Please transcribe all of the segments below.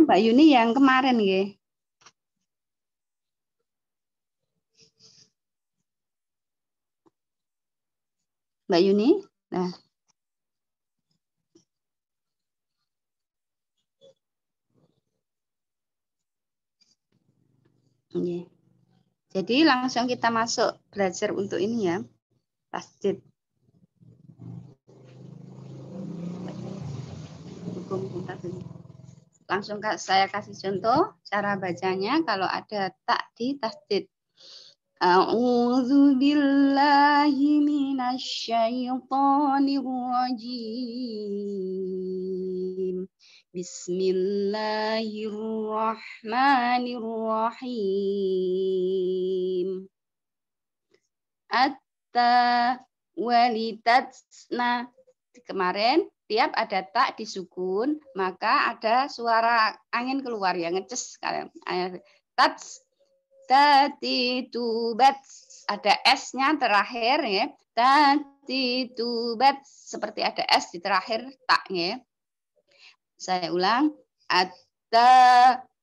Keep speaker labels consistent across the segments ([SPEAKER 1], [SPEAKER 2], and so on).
[SPEAKER 1] Mbak Yuni yang kemarin ya. Mbak Yuni? Nah. Nggih. Jadi langsung kita masuk belajar untuk ini ya. Masjid. Hukum tentang Langsung saya kasih contoh cara bacanya kalau ada tak di tasdid. A'udzu billahi minasyaitonir rajim. Bismillahirrahmanirrahim. Atta walitatsna kemarin Tiap ada tak disukun, maka ada suara angin keluar ya ngeces kalian. Tats tati tubat ada s-nya terakhir ya. Tati tubat seperti ada s di terakhir tak ya. Saya ulang ada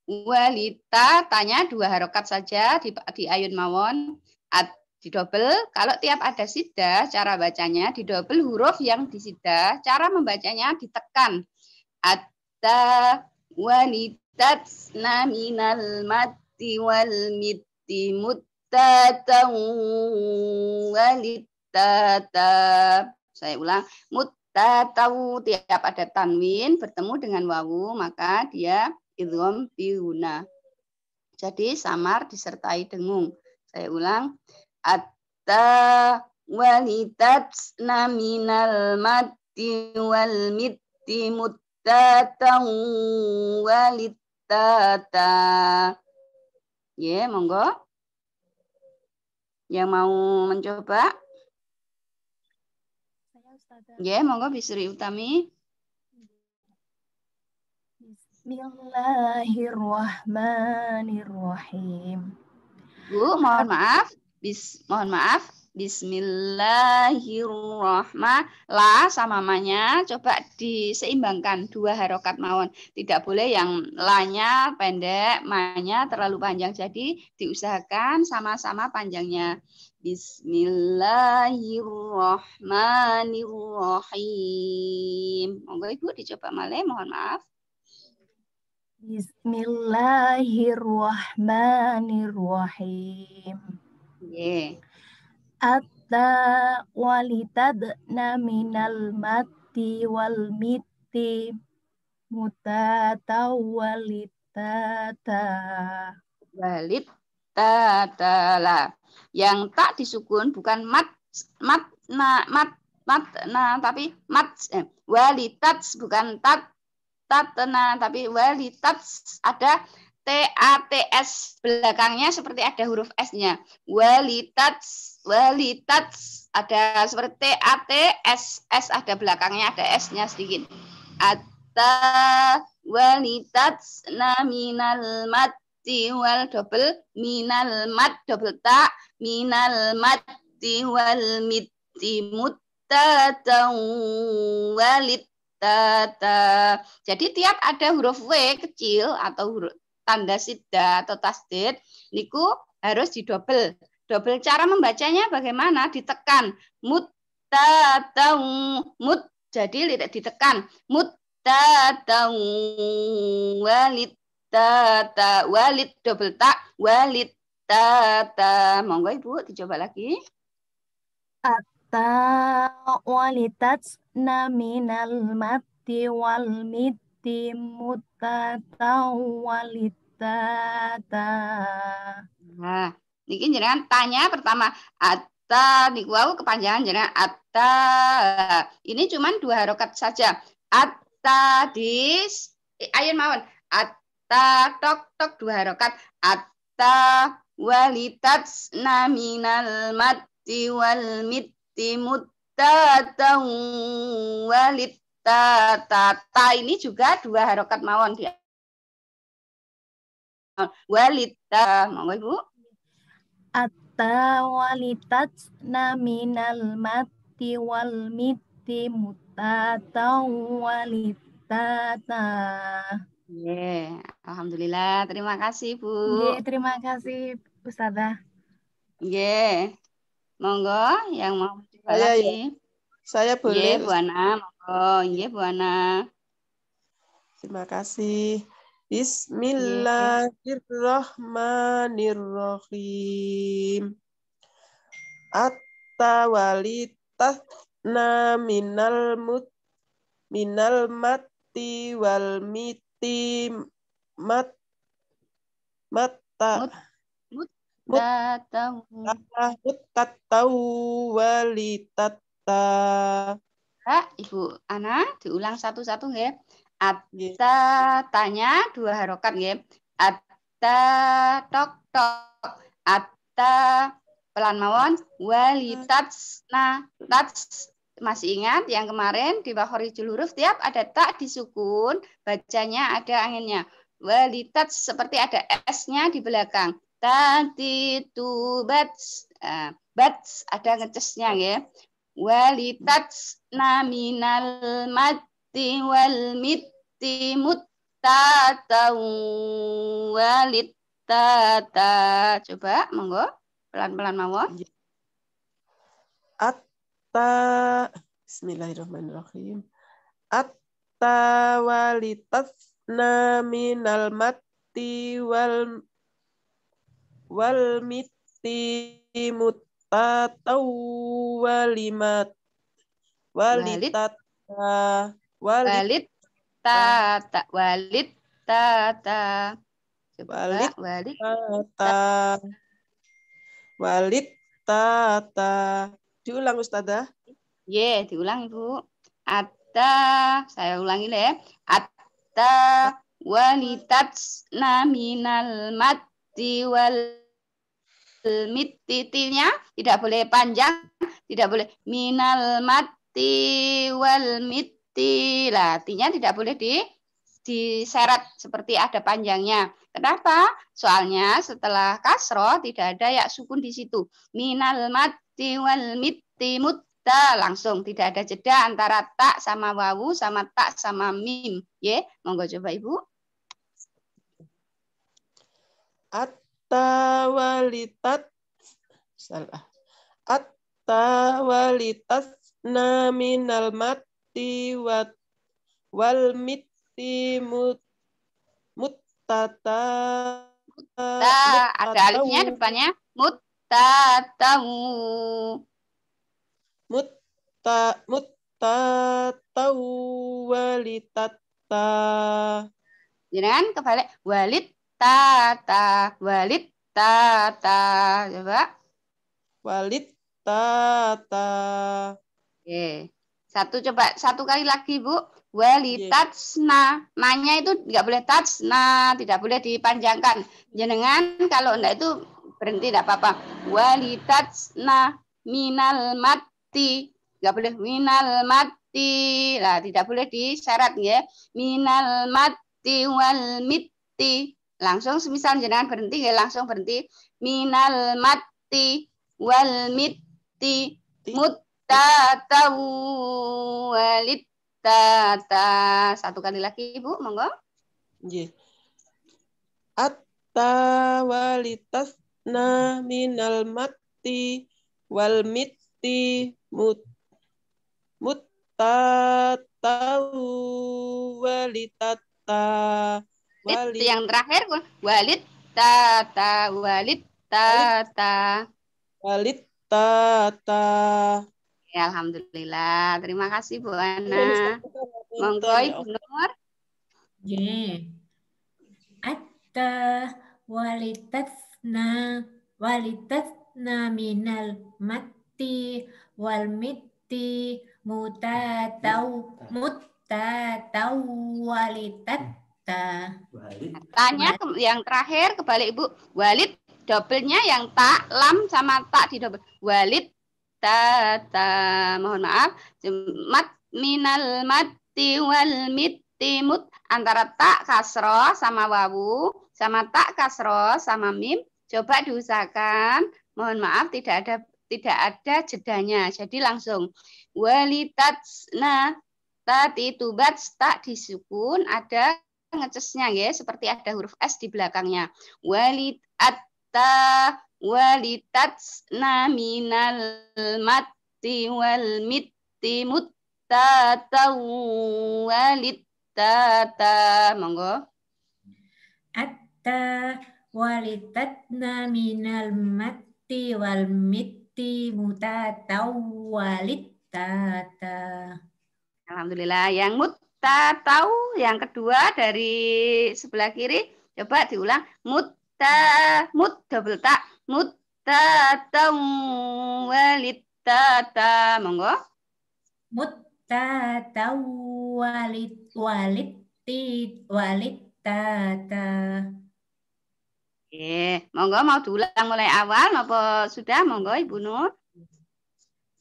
[SPEAKER 1] walita tanya dua harokat saja di, di ayun mawon. At didobel. Kalau tiap ada sida, cara bacanya didobel huruf yang disida. Cara membacanya ditekan. Ata wanita naminal mati wal miti muttatan walittata. Saya ulang. Muttatau tiap ada tanwin bertemu dengan wawu maka dia idgham piuna. Jadi samar disertai dengung. Saya ulang hatta walitat naminal mati wal mitti muttata walitata Ya, yeah, monggo. Yang mau mencoba? Ya, yeah, monggo Bisri Utami. Bismillahirrahmanirrahim. Bu, mohon maaf bis mohon maaf Bismillahirrahmanirrahim. La sama mamanya coba diseimbangkan dua harokat mawon. Tidak boleh yang lanya pendek, manya terlalu panjang. Jadi diusahakan sama-sama panjangnya. Bismillahirrahmanirrahim. Monggo Ibu dicoba male mohon maaf.
[SPEAKER 2] Bismillahirrahmanirrahim. Nggih. Atta walitad naminal mati wal miti
[SPEAKER 1] mutata walitata. Walid lah. Yang tak disukun bukan mat mat na mat mat na tapi mat eh, walitats bukan tat tatna tapi walitats ada T A T S belakangnya seperti ada huruf S-nya. Walitats walitats ada seperti T A T S S ada belakangnya ada S-nya sedikit. Ata walitats naminal mati wal double minal mat double ta minal mati wal miti muttatan walit tata. Jadi tiap ada huruf W kecil atau huruf tanda sida atau tasdid niku harus didobel. Dobel cara membacanya bagaimana? Ditekan mutatau mut jadi tidak ditekan mutatau walid tata walid dobel tak walid tata monggo ibu dicoba lagi ata
[SPEAKER 2] walitats naminal mati wal
[SPEAKER 1] tawalita ta. Nah, ini jenengan tanya pertama ata di gua kepanjangan jenengan Ata Ini cuman dua harokat saja. Ata dis eh, ayun mawon. Ata tok tok dua harokat. Ata walitat naminal mati wal miti muttatan walit ta, ta, ta ini juga dua harokat mawon dia
[SPEAKER 2] walita monggo ibu atta walitat
[SPEAKER 1] naminal
[SPEAKER 2] mati wal miti mutata
[SPEAKER 1] walitata yeah. alhamdulillah terima kasih bu yeah, terima kasih ustazah yeah. monggo yang mau ya. lagi saya, saya boleh yeah, bu Ana Oh iya Bu Ana. Terima kasih. Iya, iya.
[SPEAKER 3] Bismillahirrahmanirrahim. At-tawalitah na minal mut minal mati wal miti mat mata
[SPEAKER 1] mut mut tahu ah, walitat ta Bapak, Ibu Ana, diulang satu-satu nggih. Atta tanya dua harokat nggih. Atta tok tok. Atta pelan mawon walitats tats masih ingat yang kemarin di bahori huruf tiap ada tak disukun bacanya ada anginnya walitats seperti ada s-nya di belakang tati tu bats eh, bats ada ngecesnya ya Walitats naminal mati wal mitti muttatau walittata. Coba monggo pelan-pelan mawon. Ya. Atta Bismillahirrahmanirrahim. Atta
[SPEAKER 3] walitats naminal mati wal wal mitti mut tatau
[SPEAKER 1] walimat walid tata walid tata walid tata walid tata walid tata diulang ustazah ye yeah, diulang bu atta saya ulangi ya atta walitat naminal mati wal mid titilnya tidak boleh panjang, tidak boleh minal mati wal miti. Lah, artinya tidak boleh di diseret seperti ada panjangnya. Kenapa? Soalnya setelah kasro tidak ada ya sukun di situ. Minal mati wal miti mutta langsung tidak ada jeda antara tak sama wawu sama tak sama mim. Ya, monggo coba Ibu. At tawalitat salah at
[SPEAKER 3] tawalitas naminal mati wat wal miti mut mutata Muta, ada alifnya depannya muttatamu muta muttatau walitata
[SPEAKER 1] jangan kebalik walit tata walid tata coba ya, walid tata oke satu coba satu kali lagi bu walid tatsna nanya itu nggak boleh tatsna tidak boleh dipanjangkan jenengan kalau enggak itu berhenti tidak apa-apa walid tatsna minal mati nggak boleh minal mati lah tidak boleh disyarat ya minal mati wal mitti langsung semisal jangan berhenti ya langsung berhenti minal mati wal mitti muttatau ta satu kali lagi ibu monggo
[SPEAKER 3] nggih atta walitasna minal mati wal mitti mut muttatau
[SPEAKER 1] ta
[SPEAKER 3] Walid. Itu yang terakhir
[SPEAKER 1] Walid tata Walid tata. Walid tata. Ya, alhamdulillah. Terima kasih Bu Ana. Monggo ya, Ibu Nur. Yeah. Atta
[SPEAKER 4] walitatna walitatna minal matti wal mitti mutatau mutatau
[SPEAKER 1] walitatna Tanya yang terakhir kebalik Ibu. Walid dobelnya yang tak lam sama tak di dobel. Walid ta ta. Mohon maaf. Mat minal mati wal miti mut antara tak kasro sama wawu sama tak kasro sama mim coba diusahakan mohon maaf tidak ada tidak ada jedanya jadi langsung walitats nah tati tubat tak disukun ada ngecesnya ya seperti ada huruf s di belakangnya walid atta walitat naminal mati wal mitti muttata tata. monggo atta
[SPEAKER 4] walitatna minal mati wal mitti mutata walittata
[SPEAKER 1] Alhamdulillah yang mut kita tahu yang kedua dari sebelah kiri coba diulang mutta mut double tak. mutta tam walita ta monggo mutta tawalit. walit walit ti walit ta ta Oke, monggo mau diulang mulai awal maupun sudah monggo Ibu Nur.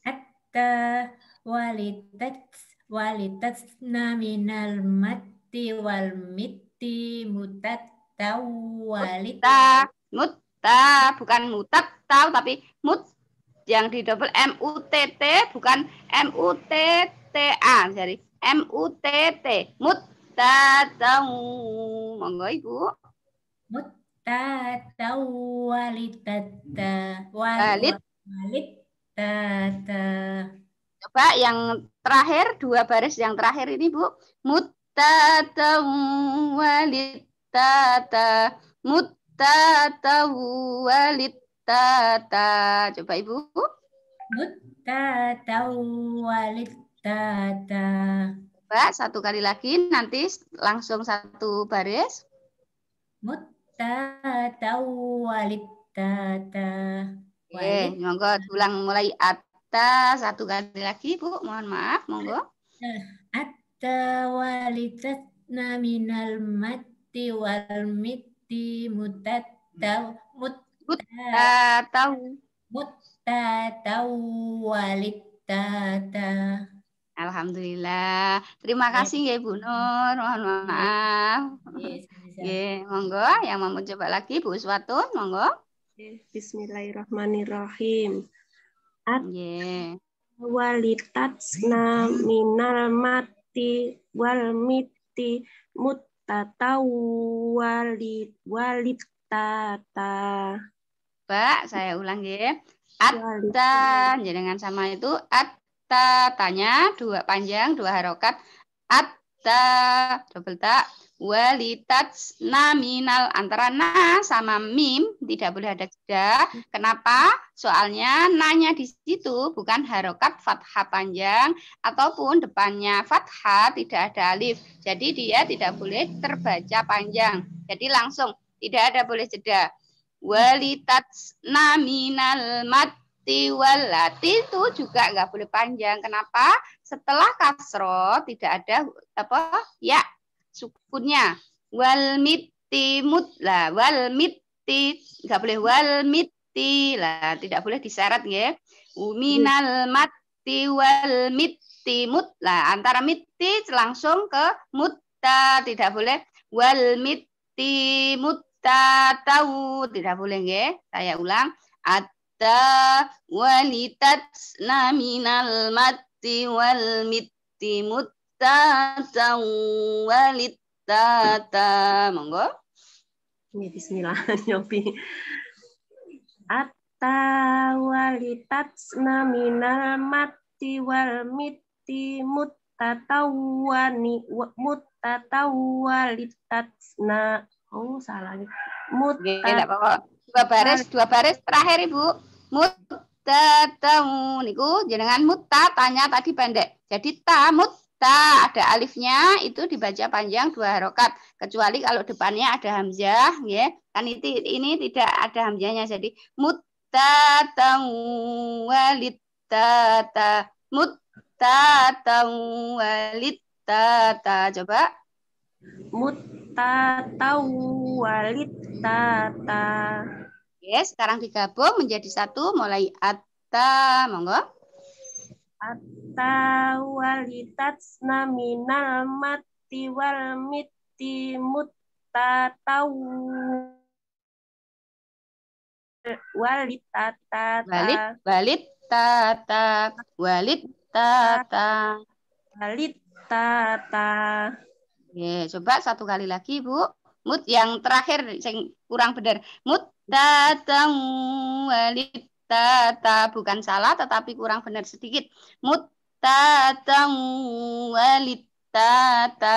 [SPEAKER 4] Hatta walidat walitas naminal
[SPEAKER 1] mati wal miti mutat tau walita muta bukan mutat tau tapi mut yang di double M U T T bukan M U T T A jadi M U T T muta tau monggo ibu muttatau walitata walit walitata Coba yang terakhir, dua baris yang terakhir ini, Bu. ta muta tawalita ta Coba Ibu. tawalita ta Coba satu kali lagi, nanti langsung satu baris. tawalita ta Oke, monggo ulang mulai at kita satu kali lagi Bu, mohon maaf, monggo. Eh, Atawalitatna
[SPEAKER 4] minal mati wal miti mutatau
[SPEAKER 1] mutatau mutatau walitata. Alhamdulillah. Terima kasih ya Bu Nur. Mohon maaf. Ya, monggo yang mau coba lagi Bu Uswatun, monggo. Bismillahirrahmanirrahim at yeah.
[SPEAKER 5] walitat minal mati wal miti
[SPEAKER 1] mutata walit walitata Mbak, saya ulang ya. Atta, jenengan sama itu atta tanya dua panjang dua harokat at ta double ta walitats naminal antara na sama mim tidak boleh ada jeda. Kenapa? Soalnya nanya di situ bukan harokat fathah panjang ataupun depannya fathah tidak ada alif. Jadi dia tidak boleh terbaca panjang. Jadi langsung tidak ada boleh jeda. Walitats naminal mati walati itu juga nggak boleh panjang. Kenapa? Setelah kasro tidak ada apa ya sukunnya. Wal mut lah wal nggak boleh wal lah tidak boleh disyarat ya. Uminal iya. mati wal mut lah antara miti langsung ke muta tidak boleh wal mitti mutta tahu tidak boleh ya. Saya ulang ada wanita walitat naminal mat Ya, wal mitti muttatan walittata. Monggo. bismillah, Nyopi.
[SPEAKER 5] Atta walitat naminal mati wal mitti muttatawani
[SPEAKER 1] muttatawalitatsna. Oh, salah. Muttat. Oke, apa-apa. Dua baris, dua baris terakhir, Ibu. Mut bertemu niku jenengan muta tanya tadi pendek. Jadi ta muta ada alifnya itu dibaca panjang dua harokat kecuali kalau depannya ada hamzah ya kan ini, ini tidak ada hamzahnya jadi muta tamu walit tata muta tamu walit tata coba muta tahu walit tata Oke, sekarang digabung menjadi satu mulai atta, monggo. Atta walitatsna minal mati
[SPEAKER 5] wal miti muttatau walid tata walid walid tata
[SPEAKER 1] walid tata walid tata Oke, coba satu kali lagi Bu mut yang terakhir yang kurang benar mut tatamu walid tata bukan salah tetapi kurang benar sedikit mut tatamu walid tata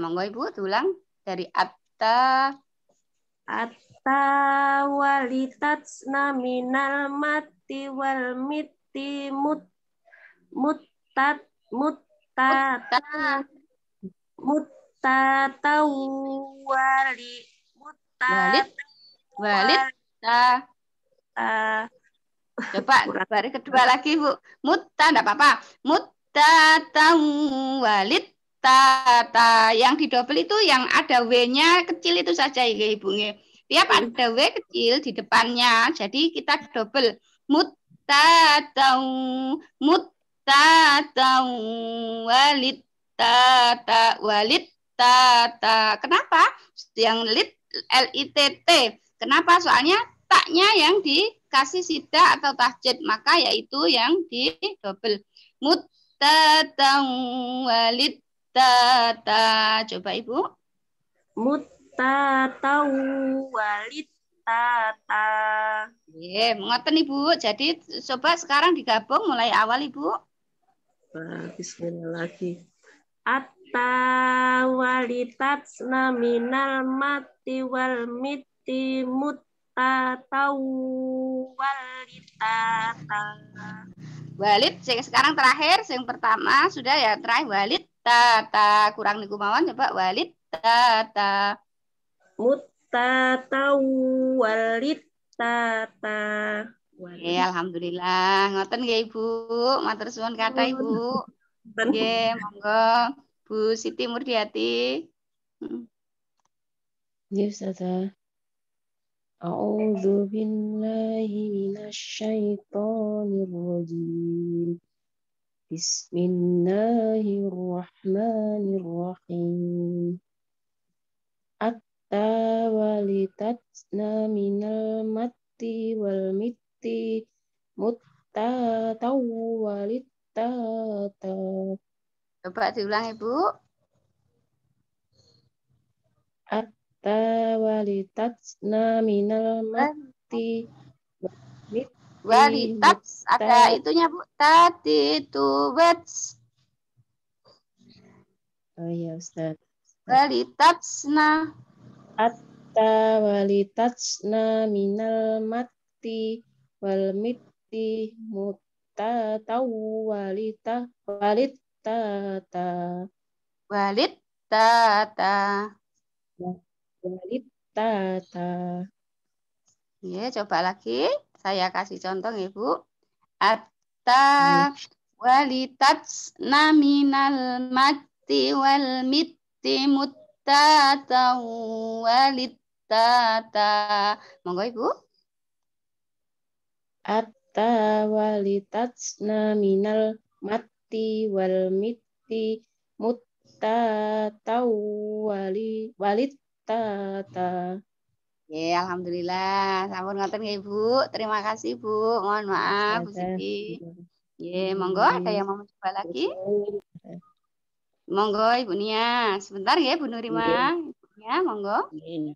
[SPEAKER 1] monggo ibu tulang dari atta atta
[SPEAKER 5] walitat naminal mati wal miti mut mutat mutata
[SPEAKER 1] mutata
[SPEAKER 2] wali
[SPEAKER 1] mutata Walid. Ta. Ta. Coba baris kedua lagi, Bu. Mutta, enggak apa-apa. Mutta tahu walid tata yang di double itu yang ada w-nya kecil itu saja ya ibu ya. tiap iya. ada w kecil di depannya jadi kita double mutta tahu mutta tahu walid tata walid tata kenapa yang lit l i t t Kenapa? Soalnya taknya yang dikasih sida atau tahjid, maka yaitu yang di double. Muttatang walid tata. Coba Ibu. Muttatang walid tata. Iya, ngoten Ibu. Jadi coba sekarang digabung mulai awal Ibu.
[SPEAKER 5] Bismillah lagi.
[SPEAKER 1] At hatta
[SPEAKER 5] naminal mati wal mit muta
[SPEAKER 1] mutatau walita Walid, yang sekarang terakhir, yang pertama sudah ya terakhir walid tata kurang niku mawon coba walid tata mutatau walid tata. Ya, alhamdulillah. Ngoten nggih Ibu, matur suwun kata Ibu. Nggih, monggo Bu Siti Murdiati. Hmm.
[SPEAKER 6] Nggih, Ustazah. Allahu Win Laahi Nasya Taani Rojiil Bismillahi Roahma Nirohkin Atta Walita'na Minal Mati Wal Miti Mutta Tau Walita Tau Coba diulang ibu hatta walitatna minal mati
[SPEAKER 1] walitats ada itunya bu tati tu wets
[SPEAKER 4] oh iya ustad
[SPEAKER 6] walitatsna hatta walitatsna minal mati wal mitti muta tau walita walitata walitata
[SPEAKER 1] ya. Tata. Ya, coba lagi. Saya kasih contoh, Ibu. Atta hmm. walitats naminal mati wal mitti muttata walitata. Monggo, Ibu.
[SPEAKER 6] Atta walitats naminal mati wal mutta muttata
[SPEAKER 1] wali walit ta Ya, alhamdulillah. Sampun ngoten nggih, Bu. Terima kasih, Bu. Mohon maaf, Bu Siti. Ya, monggo ada yang mau mencoba lagi? Monggo Ibu Nia, sebentar ya Bu Nurima. Ya, monggo. Iya.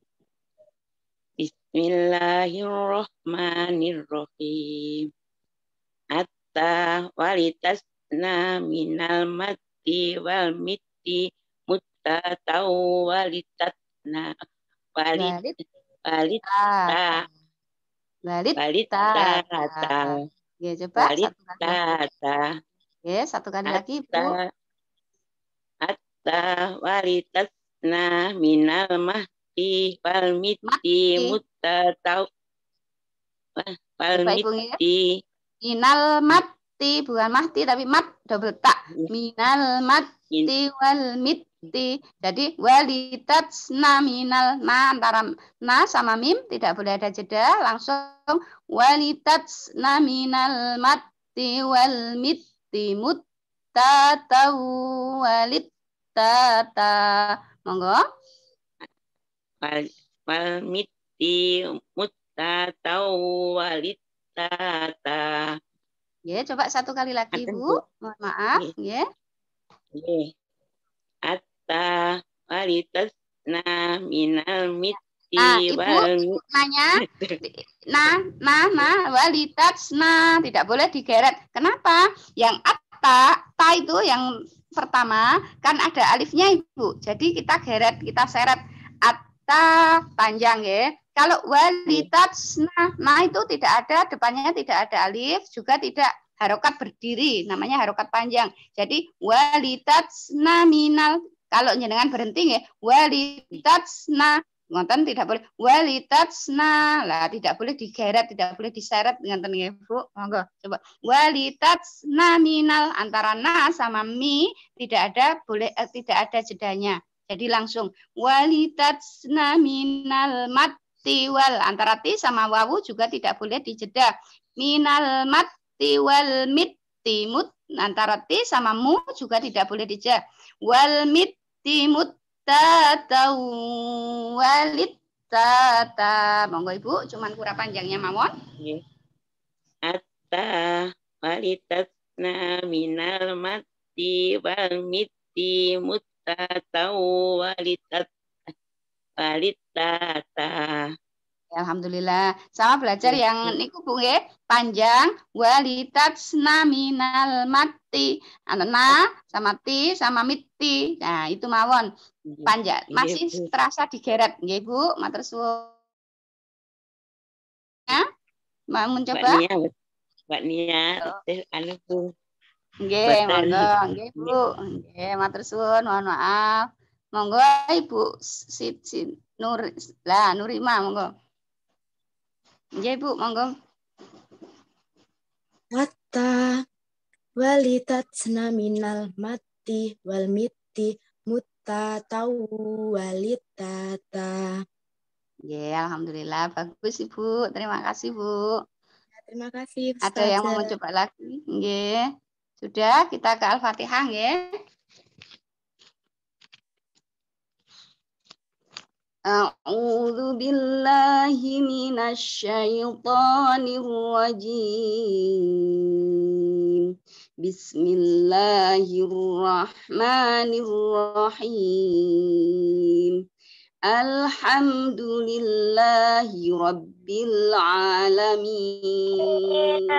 [SPEAKER 7] Bismillahirrahmanirrahim. Atta walitasna minal mati wal miti mutatau walitat Nah, balita. Balita. Balita. Balita. Ya, coba balita.
[SPEAKER 1] Ya, satu kali lagi, Bu.
[SPEAKER 7] Hatta waritasna minal mahdi wal miti tau wal miti.
[SPEAKER 1] Minal mati bukan mati tapi mat double tak iya. minal mati wal miti jadi walitat na minal na antara na sama mim tidak boleh ada jeda langsung walitat na minal mati wal miti muttata walittata monggo
[SPEAKER 7] wal wal miti muttata walittata Ya, coba satu kali lagi, Bu.
[SPEAKER 1] Mohon maaf, ya.
[SPEAKER 7] Atta walitas nah minal miti nah, Ibu, nanya,
[SPEAKER 1] nah, nah, nah, walitas nah, tidak boleh digeret. Kenapa? Yang atta, ta itu yang pertama, kan ada alifnya, Ibu. Jadi kita geret, kita seret at ta panjang ya. Kalau walitatsna, nah itu tidak ada depannya tidak ada alif, juga tidak harokat berdiri, namanya harokat panjang. Jadi walitatsna minal kalau jenengan berhenti ya walitatsna ngonten tidak boleh walitatsna lah tidak boleh digeret tidak boleh diseret tenang ya Bu monggo coba walitatsna minal antara na sama mi tidak ada boleh eh, tidak ada jedanya jadi langsung walitatsna minal mati wal antara ti sama wawu juga tidak boleh dijeda. Minal mati wal mitti mut antara ti sama mu juga tidak boleh dijeda. Wal mitti ta walit tata. Monggo Ibu, cuman kurang panjangnya mawon.
[SPEAKER 7] Atta walitatna minal mati wal mitti mut tata walitat walitata.
[SPEAKER 1] Ya, Alhamdulillah. Sama belajar iya. yang niku Bu nggih, panjang walitat naminal mati. Anana sama ti sama miti. Nah, itu mawon. Iya, panjang iya, masih terasa digeret nggih Bu, matur suwun. Ya? Mau mencoba? Mbak Nia,
[SPEAKER 7] Mbak Nia, anu Bu. Nggih, monggo, nggih
[SPEAKER 1] Bu. Nggih, matur suwun, mohon maaf. Monggo Ibu Sit, sit Nur lah Nurima monggo. Nggih Bu, monggo. Hatta
[SPEAKER 2] walitat senaminal mati walmiti muta tahu
[SPEAKER 1] walitata. Ya, alhamdulillah bagus Ibu. Terima kasih Bu. Ya, terima kasih. Ustazah. Ada yang mau coba lagi? Nggih. Sudah, kita ke Al-Fatihah ya. A'udzu billahi minasyaitonir rajim. Bismillahirrahmanirrahim. Alhamdulillahi alamin.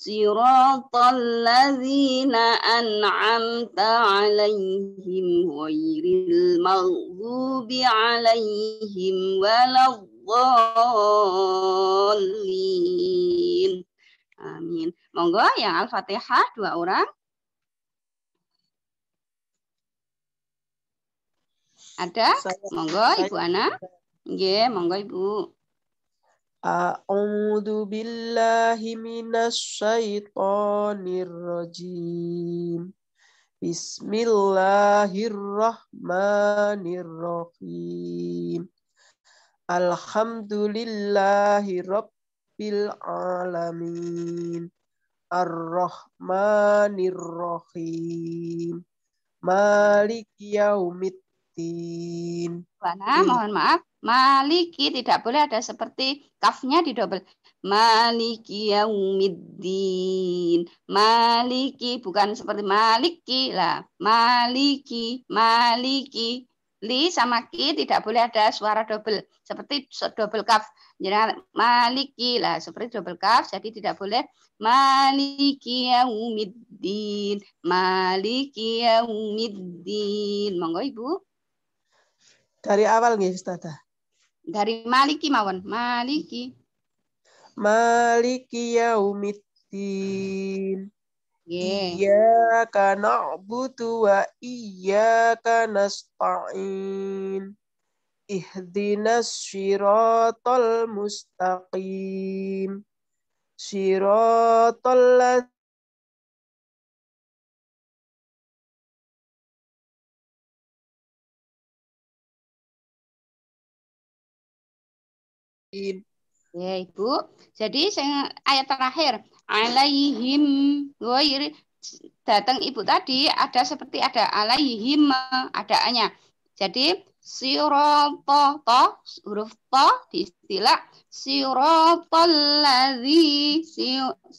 [SPEAKER 1] صراط الذين أنعمت عليهم غير المغضوب عليهم ولا الضالين Amin. Monggo yang Al-Fatihah dua orang. Ada? Monggo Ibu Ana. Nggih, monggo Ibu.
[SPEAKER 3] A'udzu billahi minasyaitonir rajim. Bismillahirrahmanirrahim. Alhamdulillahi rabbil alamin. Arrahmanirrahim. Malik
[SPEAKER 1] yaumiddin. Mana? Mohon maaf. Maliki tidak boleh ada seperti kafnya di double. Maliki yaumiddin. Maliki bukan seperti maliki lah. Maliki, maliki. Li sama ki tidak boleh ada suara double seperti double kaf. Jadi maliki lah seperti double kaf jadi tidak boleh maliki yaumiddin. Maliki yaumiddin. Monggo Ibu.
[SPEAKER 3] Dari awal nih
[SPEAKER 1] Ustazah. Dari Maliki mawon. Maliki.
[SPEAKER 3] Maliki ya yaumiddin. Yeah. Iyaka na'budu wa iyaka nasta'in. Ihdinas syiratal mustaqim. Syiratal
[SPEAKER 1] Iya, ya, Ibu. Jadi saya, ayat terakhir alaihim ghair datang Ibu tadi ada seperti ada alaihim ada anya. Jadi sirata ta huruf ta di istilah siratal ladzi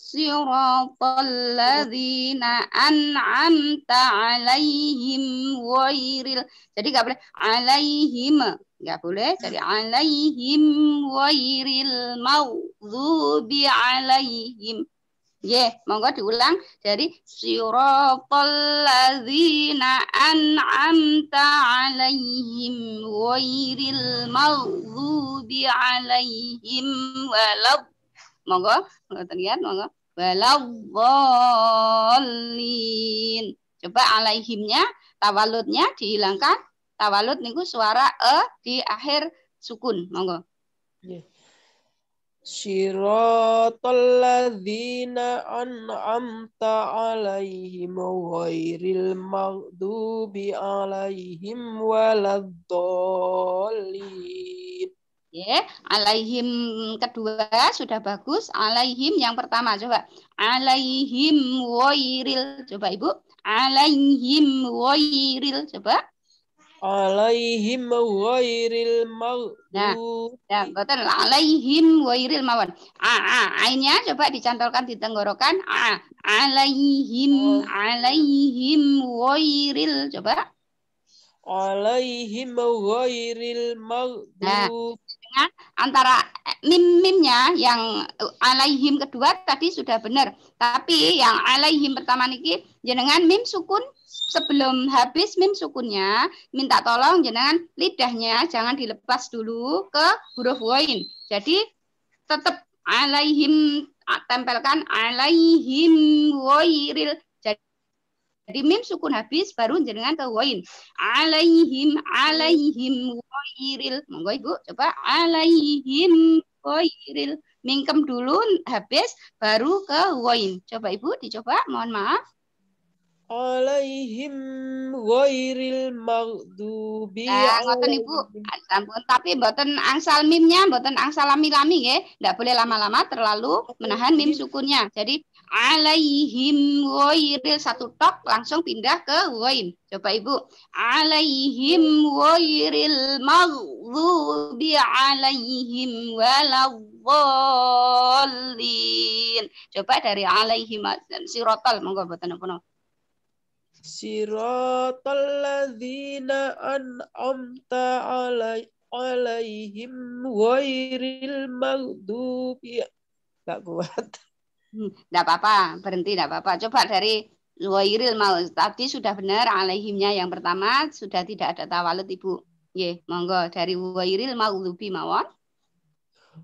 [SPEAKER 1] siratal ladzina an'amta alaihim wairil jadi nggak boleh alaihim nggak boleh jadi alaihim wairil zubi alaihim Ya, yeah, monggo diulang dari siratal ladzina an'amta 'alaihim ghairil maghdubi 'alaihim walad. Monggo, monggo terlihat monggo. Waladhdallin. Coba 'alaihimnya tawaludnya dihilangkan. Tawalud niku suara e di akhir sukun. Monggo. Yeah. صراط الذين
[SPEAKER 3] أنعمت عليهم غير المغضوب عليهم
[SPEAKER 1] alaihim الضالين Ya, yeah. alaihim kedua sudah bagus. Alaihim yang pertama coba. Alaihim wairil. Coba Ibu. Alaihim wairil. Coba alaihim wairil maghdubi nah ya betul alaihim wairil mawon a ah, a ah, ainnya coba dicantolkan di tenggorokan a ah, alaihim oh. alaihim wairil coba alaihim wairil nah, maghdubi nah, antara mim-mimnya yang alaihim kedua tadi sudah benar tapi yang alaihim pertama niki jenengan mim sukun sebelum habis mim sukunnya, minta tolong jenengan lidahnya jangan dilepas dulu ke huruf wain. Jadi tetap alaihim tempelkan alaihim wairil. Jadi mim sukun habis baru jenengan ke wain. Alaihim alaihim wairil. Monggo Ibu coba alaihim wairil. Mingkem dulu habis baru ke wain. Coba Ibu dicoba, mohon maaf alaihim ghairil maghdubi nah, ngoten Ibu ah, sampun tapi boten angsal mimnya boten angsal lami-lami nggih ndak boleh lama-lama terlalu menahan mim sukunnya jadi alaihim ghairil satu tok langsung pindah ke ghain coba Ibu alaihim ghairil maghdubi alaihim waladhdallin coba dari alaihim sirotol monggo boten napa Siratal ladzina
[SPEAKER 3] an'amta alai alaihim ghairil maghdubi. Enggak kuat.
[SPEAKER 1] Enggak apa-apa, berhenti enggak apa-apa. Coba dari ghairil maghdubi. Tadi sudah benar alaihimnya yang pertama sudah tidak ada tawalut Ibu. Ye, monggo dari ghairil maghdubi mawon.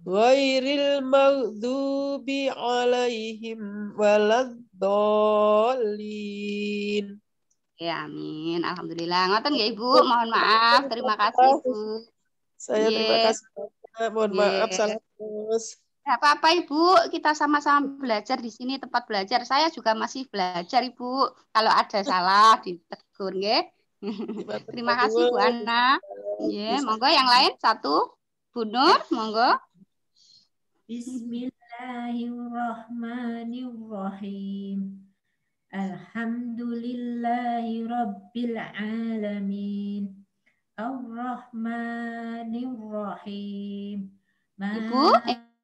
[SPEAKER 3] Ghairil maghdubi alaihim
[SPEAKER 1] waladdallin. Ya, amin. Alhamdulillah. Ngoten ya Ibu, mohon maaf. Terima kasih Bu. Saya yes. terima kasih. Mohon yes. maaf sangat terus. Tidak apa-apa Ibu, kita sama-sama belajar di sini tempat belajar. Saya juga masih belajar Ibu. Kalau ada salah ditegur nggih. terima kasih Bu Ana. Ya, monggo yang lain satu. Bu Nur, monggo.
[SPEAKER 4] Bismillahirrahmanirrahim. Alhamdulillahi Rabbil Alamin Ar-Rahmanir Rahim
[SPEAKER 5] Ibu,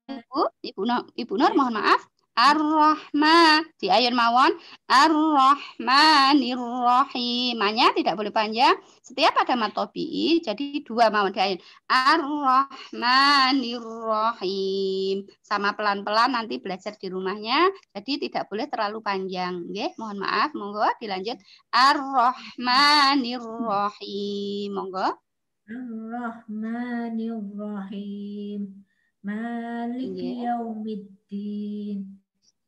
[SPEAKER 1] Ibu, Ibu Ibu Nur mohon maaf Ar-Rahman di ayat mawon Ar-Rahmanir Rahim. tidak boleh panjang. Setiap ada matobi, jadi dua mawon di ayat Ar-Rahmanir Rahim. Sama pelan-pelan nanti belajar di rumahnya. Jadi tidak boleh terlalu panjang, nggih. Mohon maaf, monggo dilanjut Ar-Rahmanir Rahim. Monggo. Ar-Rahmanir Rahim.
[SPEAKER 4] Malik yeah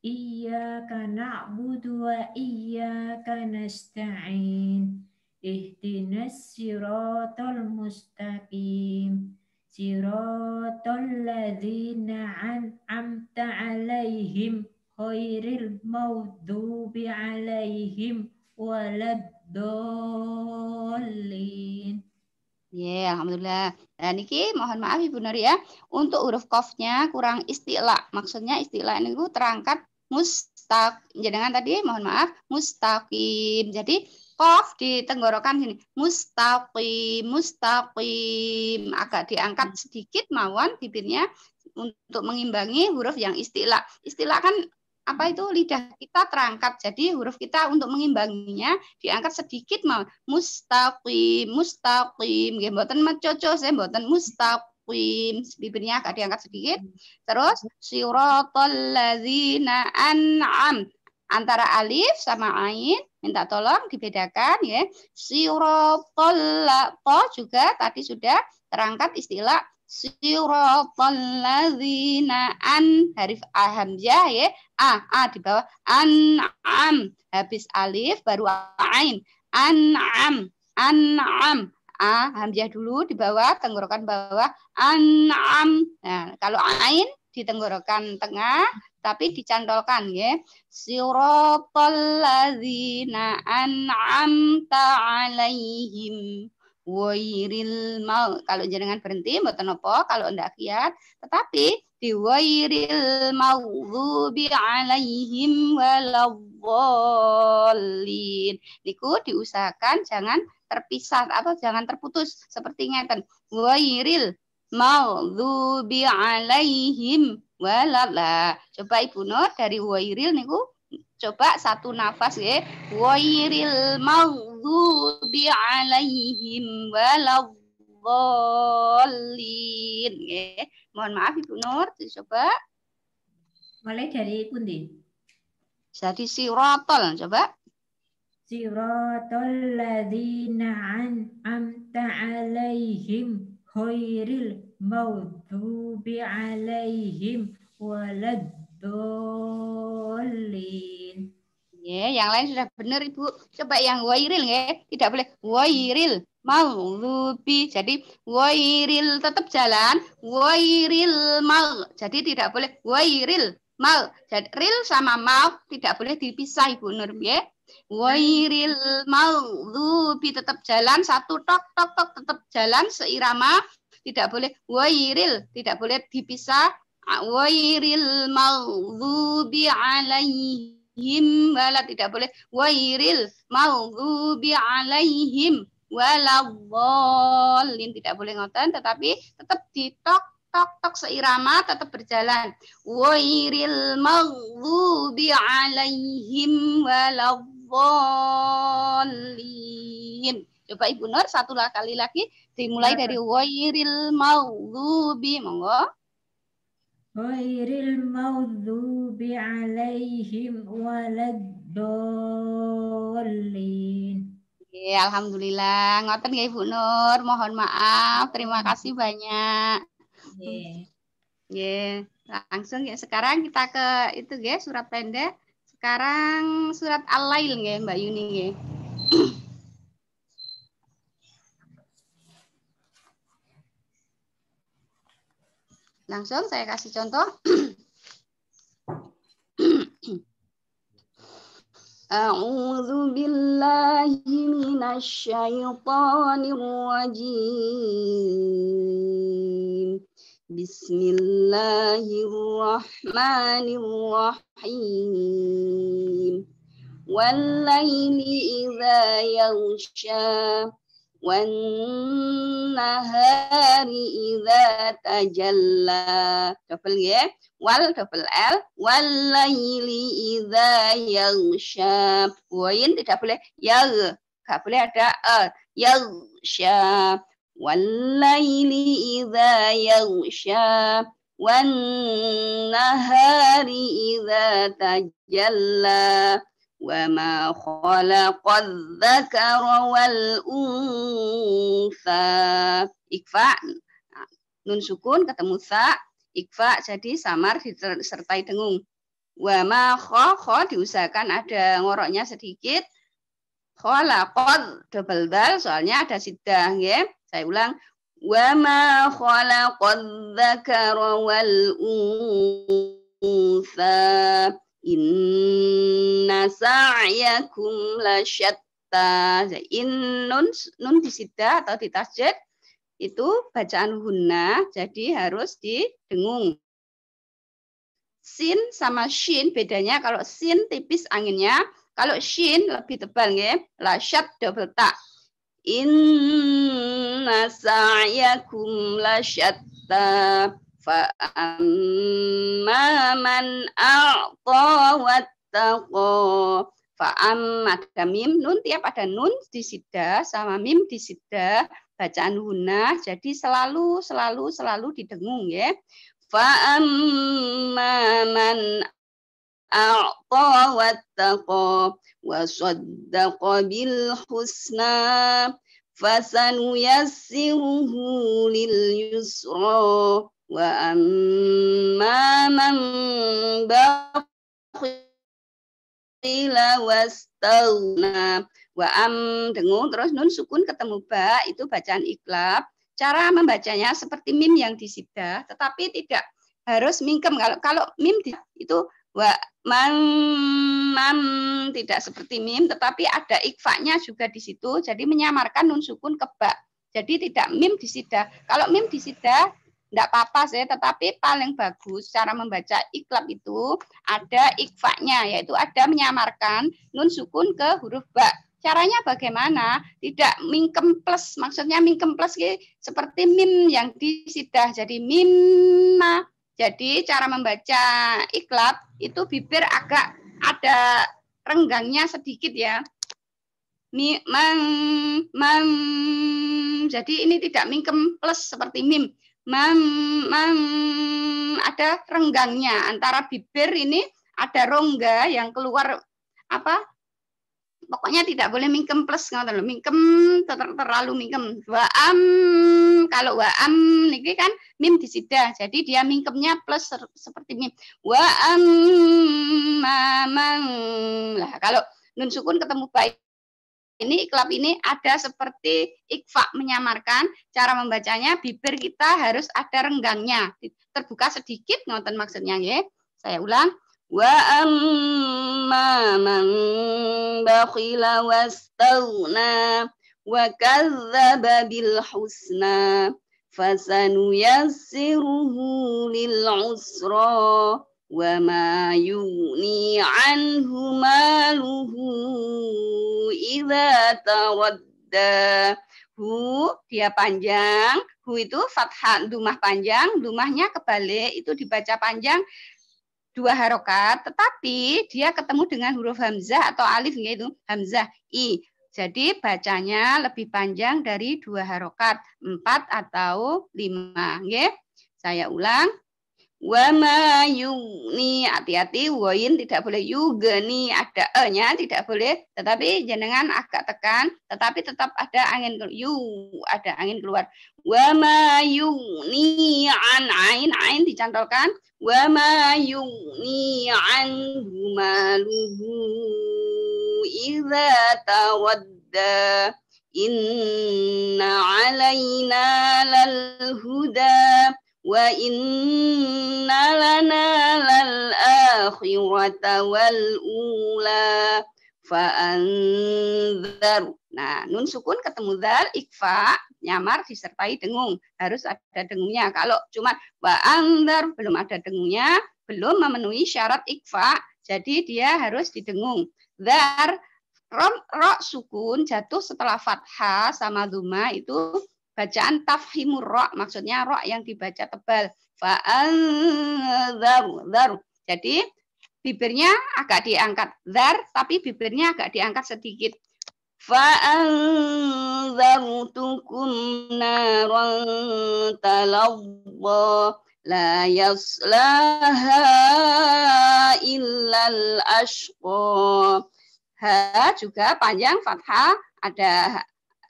[SPEAKER 4] iya Iyyaka na'budu wa iyyaka nasta'in Ihdinas sirotol mustaqim sirotol Siratal ladhina amta alaihim Khairil mawdubi alaihim Waladdallin
[SPEAKER 1] Ya, yeah, Alhamdulillah. Nah, Niki, mohon maaf Ibu Nuri ya. Untuk huruf kofnya kurang istilah. Maksudnya istilah ini terangkat mustaq. Jenengan tadi mohon maaf mustaqim. Jadi kof di tenggorokan sini mustaqim mustaqim agak diangkat sedikit mawon bibirnya untuk mengimbangi huruf yang istilah. Istilah kan apa itu lidah kita terangkat jadi huruf kita untuk mengimbanginya diangkat sedikit mau mustaqim mustaqim nggih mboten mecoco saya mboten mustaqim mustaqim bibirnya agak diangkat sedikit hmm. terus siratal ladzina an'am antara alif sama ain minta tolong dibedakan ya siratal po juga tadi sudah terangkat istilah siratal ladzina an harif a hamzah ya a a di bawah an habis alif baru ain an'am am A hamzah dulu di bawah tenggorokan bawah an'am. Nah, kalau ain di tenggorokan tengah tapi dicantolkan ya. Siratal ladzina an'amta 'alaihim wairil mau kalau jenengan berhenti mboten napa kalau ndak kiat tetapi di wairil maghdubi alaihim waladhdallin niku diusahakan jangan terpisah apa jangan terputus seperti ngeten wairil maudzubi alaihim walala coba Ibu Nur dari wairil niku coba satu nafas ya wairil maudzubi alaihim waladhdallin ya mohon maaf Ibu Nur coba
[SPEAKER 4] mulai dari pundi jadi
[SPEAKER 1] sirotol coba
[SPEAKER 4] Siratal ladzina amta alaihim khairil maghdubi alaihim waladdallin.
[SPEAKER 1] Ya, yang lain sudah benar Ibu. Coba yang wairil ya. Tidak boleh wairil maghdubi. Jadi wairil tetap jalan, wairil mal. Jadi tidak boleh wairil mal. Jadi real sama mal tidak boleh dipisah Ibu Nur ya. Wairil lubi tetap jalan satu tok tok tok tetap jalan seirama tidak boleh wairil tidak boleh dipisah ah, wairil lubi alaihim wala tidak boleh wairil lubi alaihim waladhdallin tidak boleh ngoten tetapi tetap di tok tok tok seirama tetap berjalan. Wairil maghdubi alaihim waladhdallin. Coba Ibu Nur satu kali lagi dimulai dari wairil maghdubi. Monggo.
[SPEAKER 4] Wairil maghdubi alaihim
[SPEAKER 1] waladhdallin Ya, alhamdulillah. Ngoten ya Ibu Nur, mohon maaf. Terima kasih banyak. Yeah. yeah. langsung ya sekarang kita ke itu guys surat pendek. Sekarang surat Al-Lail ya Mbak Yuni ya. Langsung saya kasih contoh. A'udzu billahi minasy syaithanir rajim. Bismillahirrahmanirrahim. Wallayli idza yawsha wan nahari idza tajalla. Double ya. Wal double L. Wallayli idza yawsha. Poin tidak boleh ya. Enggak boleh ada a. yawsha. والليل إذا يغشى والنهار إذا تجلى وما خلق الذكر والأنثى إكفاء نون sukun ketemu sa ikfa jadi samar disertai dengung wama kho kho diusahakan ada ngoroknya sedikit kholakot double dal soalnya ada sidah ya saya ulang. wa ma وَمَا خَلَقَ الذَّكَرَ Inna إِنَّ la لَشَتَّى In nun, nun disida atau ditasjid itu bacaan hunna, jadi harus didengung. Sin sama shin bedanya kalau sin tipis anginnya, kalau shin lebih tebal nggih. Lasyat double tak inna sa'yakum lasyatta fa'amma man a'ta wattaqa fa'am ada mim nun tiap ada nun di sida sama mim di sida bacaan huna jadi selalu selalu selalu didengung ya fa'amma man أعطى واتقى وصدق بالحسنى فسنيسره لليسرى وأما من بخل واستغنى Wa'am dengung terus nun sukun ketemu ba itu bacaan iklab. Cara membacanya seperti mim yang disidah, tetapi tidak harus mingkem. Kalau kalau mim itu wa man, man tidak seperti mim, tetapi ada ikfaknya juga di situ. Jadi menyamarkan nun sukun ke ba. Jadi tidak mim di sida. Kalau mim di sida tidak apa-apa sih, tetapi paling bagus cara membaca iklab itu ada ikfaknya, yaitu ada menyamarkan nun sukun ke huruf ba. Caranya bagaimana? Tidak mingkem plus, maksudnya mingkem plus seperti mim yang di sida. Jadi mimma jadi cara membaca iklab itu bibir agak ada renggangnya sedikit ya. Mi, mem, mem. Jadi ini tidak mingkem plus seperti mim. Mem, mem. Ada renggangnya antara bibir ini ada rongga yang keluar apa pokoknya tidak boleh mingkem plus nggak lho mingkem terlalu mingkem waam kalau waam niki kan mim disida jadi dia mingkemnya plus seperti mim waam mamang lah kalau nun sukun ketemu baik ini iklab ini ada seperti ikfa menyamarkan cara membacanya bibir kita harus ada renggangnya terbuka sedikit ngoten maksudnya ya saya ulang وأما من بخل واستغنى وكذب بالحسنى فسنيسره للعسرى وما يغني عنه ماله إذا تردى hu dia panjang hu itu fathah dumah panjang dumahnya kebalik itu dibaca panjang dua harokat, tetapi dia ketemu dengan huruf hamzah atau alif yaitu hamzah i. Jadi bacanya lebih panjang dari dua harokat, empat atau lima. ya? Saya ulang,
[SPEAKER 8] Wama
[SPEAKER 1] yugni, hati-hati woin tidak boleh ni ada e-nya tidak boleh, tetapi jenengan agak tekan, tetapi tetap ada angin yu, ada angin keluar. Wama yugni an ain, ain dicantolkan. Wama yugni an maluhu idza tawadda inna alaina lal huda wa inna lana lal akhirata wal ula anzar. Nah, nun sukun ketemu dal, ikfa, nyamar disertai dengung. Harus ada dengungnya. Kalau cuma wa anzar belum ada dengungnya, belum memenuhi syarat ikfa, jadi dia harus didengung. Dar, rom, ro sukun jatuh setelah fathah sama duma itu bacaan tafhimur ro maksudnya ro yang dibaca tebal fa'anzaru zaru jadi bibirnya agak diangkat zar tapi bibirnya agak diangkat sedikit fa'anzarutukum naran talawwa la yaslaha illal ashqa ha juga panjang fathah ada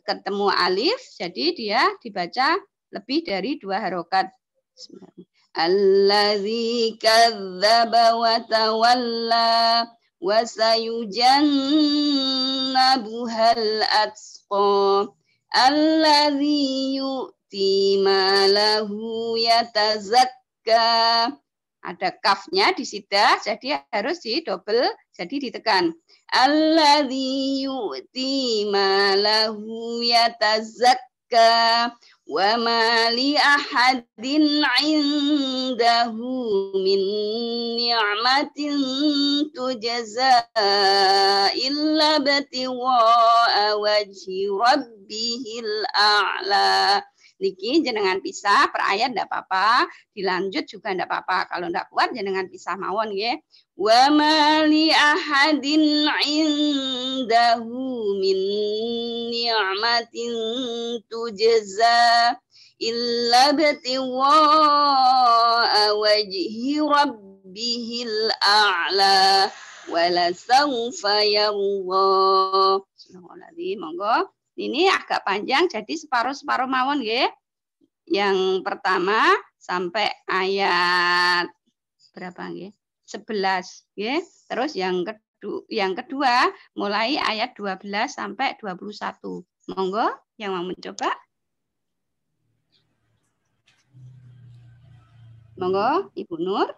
[SPEAKER 1] ketemu alif, jadi dia dibaca lebih dari dua harokat. Alladzi kadzdzaba wa tawalla wa sayujannabuhal atsqa alladzi yu'ti malahu yatazakka ada kafnya di sida jadi harus di double jadi ditekan. Alladzi yu'ti malahu yatazakka wa ma li ahadin 'indahu min ni'matin tujza illa batiwa wajhi rabbihil a'la. Niki jenengan pisah per ayat ndak apa-apa, dilanjut juga ndak apa-apa. Kalau ndak kuat jenengan pisah mawon nggih wa ma li ahadin indahu min ni'matin tujza illa batiwa wajhi rabbihil a'la wa la sawfa monggo ini agak panjang jadi separuh-separuh mawon nggih yang pertama sampai ayat berapa nggih 11 ya. Terus yang kedua yang kedua mulai ayat 12 sampai 21. Monggo yang mau mencoba? Monggo Ibu Nur.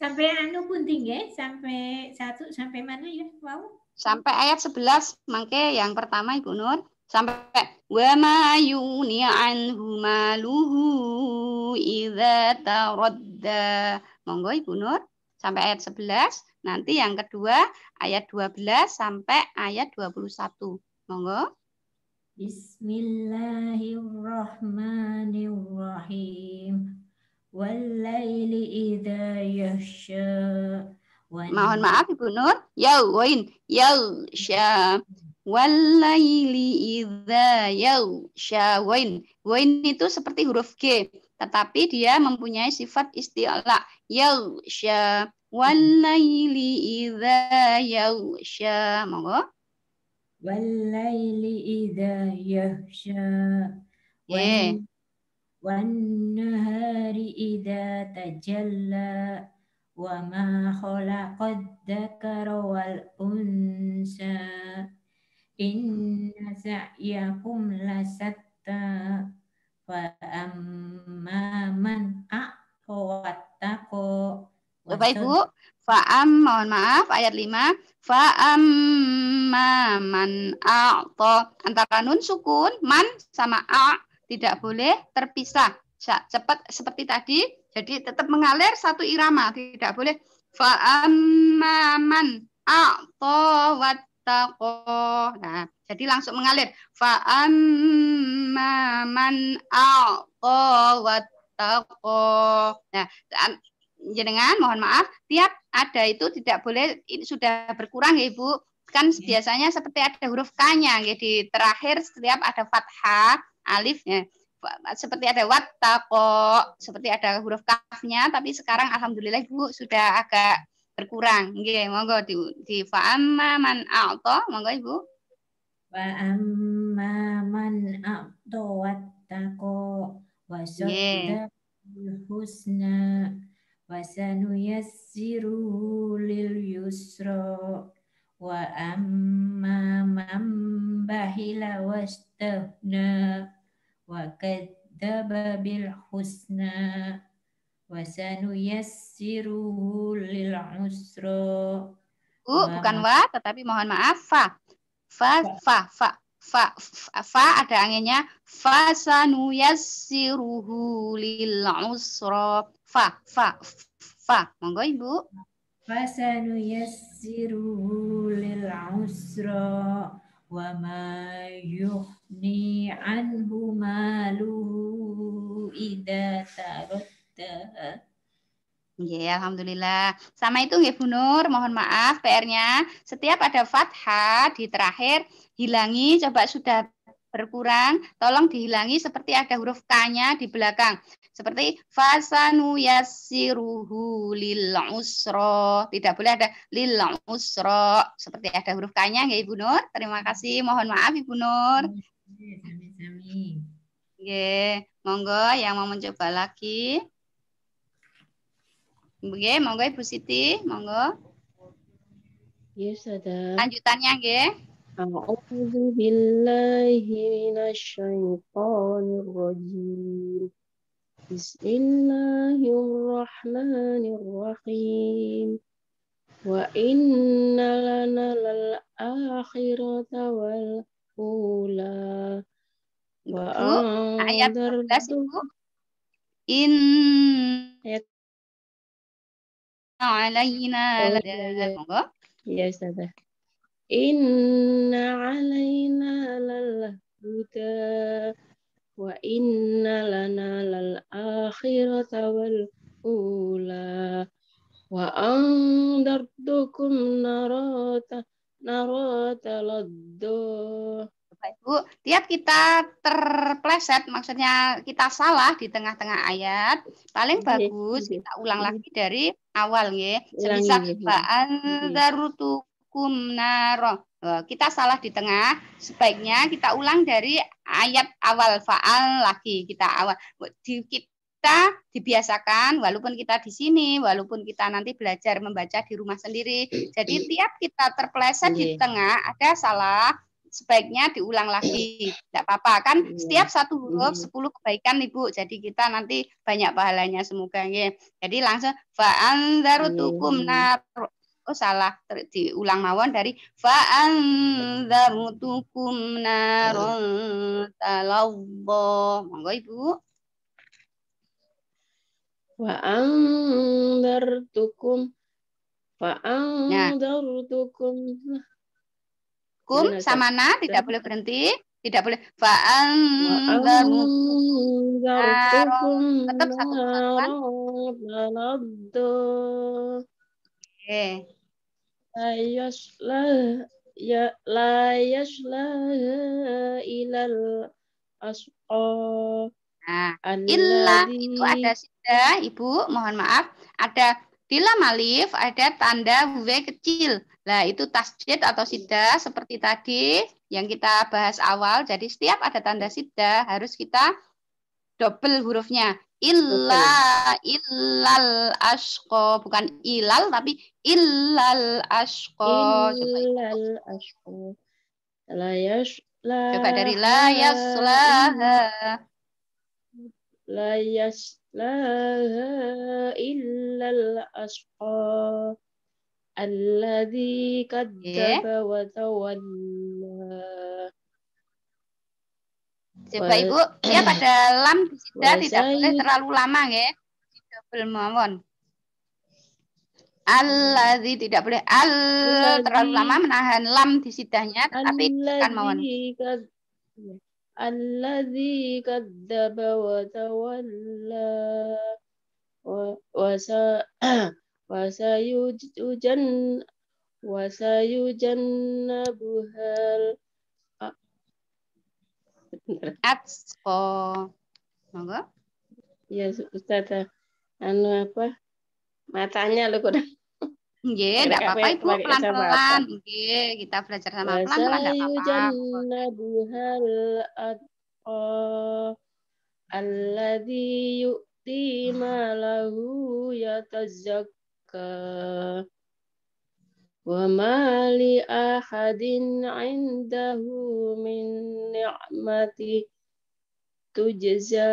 [SPEAKER 4] Sampai anu pun tinggi sampai satu sampai mana
[SPEAKER 1] ya? Wow. Sampai ayat 11 mangke yang pertama Ibu Nur sampai wa ma yuni anhu maluhu idza taradda Monggo Ibu Nur sampai ayat 11, nanti yang kedua ayat 12 sampai ayat 21. Monggo.
[SPEAKER 4] Bismillahirrahmanirrahim. Walaili idza yasha. Mohon maaf
[SPEAKER 1] Ibu Nur. Ya, Ya, sya. Walaili idza sya. Wain. Wain itu seperti huruf G, tetapi dia mempunyai sifat isti'la yaghsha walaili idza yaghsha monggo walaili idza yaghsha
[SPEAKER 4] yeah. wannahari idza tajalla wa ma khalaqad dzakara wal unsa inna sa'yakum lasatta fa amman wattaqu. Baik Ibu,
[SPEAKER 1] fa'am mohon maaf ayat 5 fa'am ma man a'ta antara nun sukun man sama a tidak boleh terpisah cepat seperti tadi jadi tetap mengalir satu irama tidak boleh fa'am ma man a'ta wattaqo nah jadi langsung mengalir fa'am ma man a'ta talqoh. Nah, jenengan mohon maaf, tiap ada itu tidak boleh ini sudah berkurang ya Ibu. Kan iya. biasanya seperti ada huruf K-nya ya, terakhir setiap ada fathah, alifnya. Seperti ada wattaqo, seperti ada huruf kafnya, tapi sekarang alhamdulillah Ibu sudah agak berkurang. Nggih, monggo di di fa'amma man a'ta, monggo Ibu. Fa'amma man
[SPEAKER 4] a'ta wattaqo yeah. husna wasanuyassiruhu lil yusra wa amma man bahila wastahna wa kadzdzaba bil husna wasanuyassiruhu lil usra Uh, bukan wa,
[SPEAKER 1] tetapi mohon maaf fa. Fa, fa, fa fa, fa ada anginnya fa sanu yassiruhu lil usra fa fa fa monggo ibu fa sanu yassiruhu
[SPEAKER 4] lil usra wa ma yuhni
[SPEAKER 1] anhu maluhu idza tarattaha Ya, alhamdulillah. Sama itu nggih Bu Nur, mohon maaf PR-nya. Setiap ada fathah di terakhir hilangi coba sudah berkurang, tolong dihilangi seperti ada huruf K-nya di belakang. Seperti fasanu yasiruhu lil usro. Tidak boleh ada lil usro. Seperti ada huruf K-nya ya Ibu Nur. Terima kasih. Mohon maaf Ibu Nur. Amin. Amin. monggo yang mau mencoba lagi. Oke, monggo Ibu Siti, monggo. Ya, sudah. Lanjutannya nggih. A'udzu billahi
[SPEAKER 6] minasyaitonir rajim. Bismillahirrahmanirrahim. Wa inna lana lal akhirata wal ula.
[SPEAKER 1] Wa ayat 12 Ibu. In ayat علينا للهدى
[SPEAKER 6] يا سلام إن علينا للهدى وإن لنا للآخرة والأولى وأنذرتكم نرات
[SPEAKER 1] نرات للدار Bu, tiap kita terpleset, maksudnya kita salah di tengah-tengah ayat, paling okay. bagus kita ulang okay. lagi dari awal, ya. Sebisa baan darutukum naro. Kita salah di tengah, sebaiknya kita ulang dari ayat awal faal lagi kita awal. Di, kita dibiasakan walaupun kita di sini, walaupun kita nanti belajar membaca di rumah sendiri. Jadi tiap kita terpleset di tengah ada salah, sebaiknya diulang lagi. Tidak apa-apa kan? Iya. Setiap satu huruf iya. sepuluh kebaikan Ibu. Jadi kita nanti banyak pahalanya semoga ya. Jadi langsung fa'andarutukum iya. nar Oh salah diulang mawon dari fa'andarutukum narun talawbo. Monggo Ibu. Fa'andarutukum
[SPEAKER 6] fa'andarutukum
[SPEAKER 1] nah. Kum sama na tidak boleh berhenti, tidak boleh fa'an tetap satu kesatuan.
[SPEAKER 6] Oke. Ayaslah ya la yaslah ilal
[SPEAKER 1] asqa. Nah, illa itu ada sida, Ibu, mohon maaf, ada Bila malif ada tanda W kecil. Nah, itu tasjid atau sida seperti tadi yang kita bahas awal. Jadi setiap ada tanda sida harus kita double hurufnya. Illa illal asko, bukan ilal tapi illal asko.
[SPEAKER 6] Illal asko. Coba dari la yaslaha la yaslaha illa al-asqa alladhi kadzaba wa tawalla Coba Ibu,
[SPEAKER 1] ya pada lam sudah tidak boleh terlalu lama ya. Double mawon. Alladzi tidak boleh al terlalu lama menahan lam sidahnya tetapi kan mawon.
[SPEAKER 6] الذي كذب وتولى وسيجن وسيجنبها Ya, Ustazah. Anu apa? Matanya lu kurang. Nggih, iya, enggak apa-apa Ibu, pelan-pelan.
[SPEAKER 1] Nggih, kita belajar sama pelan-pelan enggak apa-apa.
[SPEAKER 6] Alladhi yu'ti ma lahu yatazakka wa ma li ahadin 'indahu min ni'mati
[SPEAKER 1] tujza.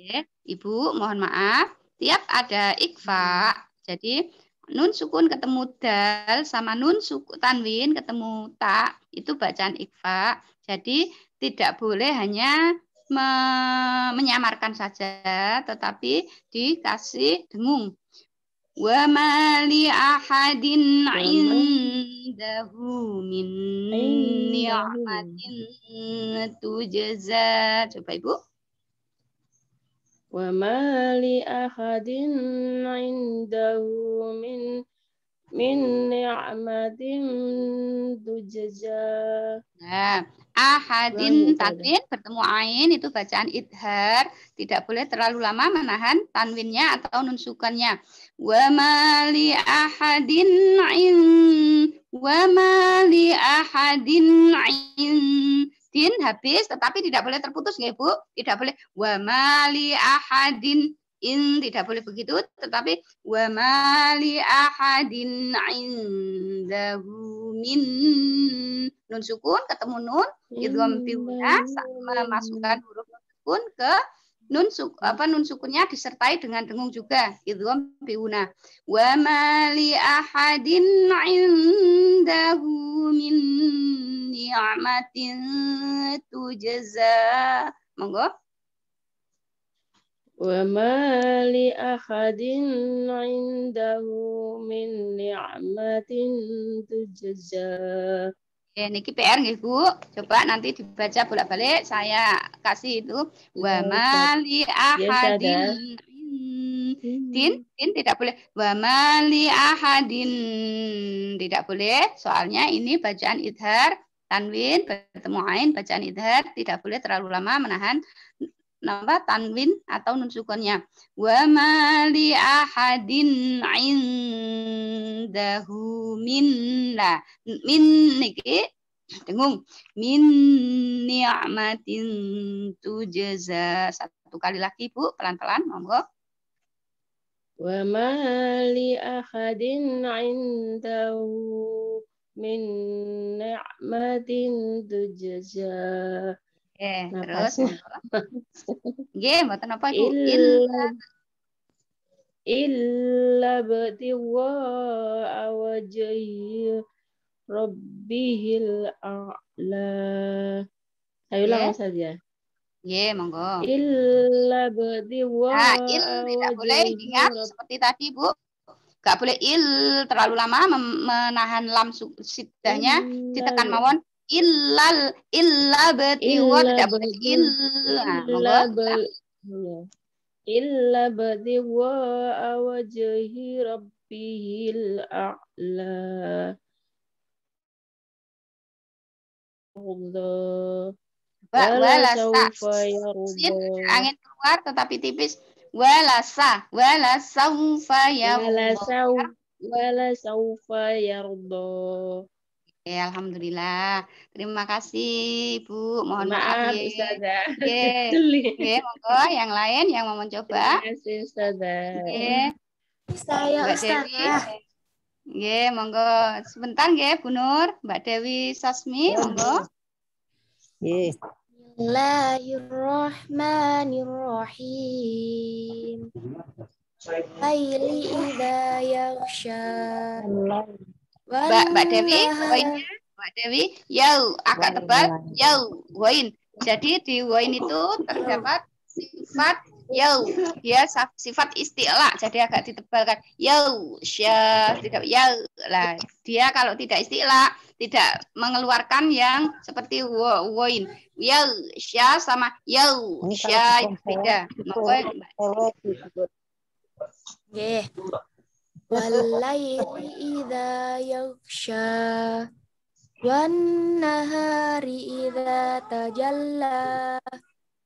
[SPEAKER 1] Ya, Ibu, mohon maaf. Tiap ada ikfa, jadi nun sukun ketemu dal sama nun suku, tanwin ketemu tak itu bacaan ikfa. Jadi tidak boleh hanya me menyamarkan saja tetapi dikasih dengung. Wa mali ahadin indahu min ni'matin tujza. Coba Ibu.
[SPEAKER 6] وما لأحد عنده من min ni'matin
[SPEAKER 1] dujaja Nah, ahadin ya, tanwin bertemu ain itu bacaan idhar, tidak boleh terlalu lama menahan tanwinnya atau nunsukannya. Wa ma li ahadin in wa ma li ahadin in din habis tetapi tidak boleh terputus ya Bu. Tidak boleh wa mali ahadin in tidak boleh begitu tetapi wa mali ahadin indahu min nun sukun ketemu nun idgham biuna memasukkan huruf nun sukun ke nun suku, apa nun sukunnya disertai dengan dengung juga idgham biuna wa mali ahadin indahu min ni'matin tujza. Monggo.
[SPEAKER 6] Wa ma li ahadin indahu min ni'matin
[SPEAKER 1] tujza. Ya, niki PR nggih, Bu. Coba nanti dibaca bolak-balik saya kasih itu wa ya, ma li ya, ya. ahadin hmm. din din tidak boleh wa mali ahadin tidak boleh soalnya ini bacaan idhar tanwin bertemu ain bacaan idhar tidak boleh terlalu lama menahan nama tanwin atau nun sukunnya wa ma li ahadin indahu min min niki dengung min ni'matin tujza satu kali lagi Bu pelan-pelan monggo
[SPEAKER 6] wa ma li ahadin indahu min ni'matin tujza. Eh, terus. Nggih, mboten apa Ibu? Illa illa batiwa awajhi rabbihil a'la.
[SPEAKER 1] Ayo lah Mas saja. Ye, yeah, monggo. Illa batiwa. Ah, ya, il tidak boleh diingat seperti tadi, Bu. Gak boleh il terlalu lama menahan lam sidahnya ditekan mawon illal illa betiwa tidak boleh il. Nah, illa
[SPEAKER 6] iya. illa wa awajhi rabbihil a'la. Allah. Wala,
[SPEAKER 1] wala, angin keluar tetapi tipis wala sa wala saufa ya wala saufa wala saufa rabbo Oke, alhamdulillah. Terima kasih, Bu. Mohon maaf, maaf ya. Ustazah. Oke. Oke, monggo yang lain yang mau mencoba. Terima kasih, Ustazah. Oke. Saya Ustazah. Oke, monggo sebentar nggih Bu Nur, Mbak Dewi Sasmi, monggo. Nggih. Bismillahirrahmanirrahim. Laili idza yaghsha. Mbak Mbak Dewi, wainnya Mbak Dewi, yau agak tebal, yau wain. Jadi di wain itu terdapat sifat yau ya sifat istilah jadi agak ditebalkan yau sya tidak ya lah dia kalau tidak istilah tidak mengeluarkan yang seperti woin yau sya sama yau sya beda maka
[SPEAKER 2] yeah. Walaili idha yaksha Wan nahari idha tajallah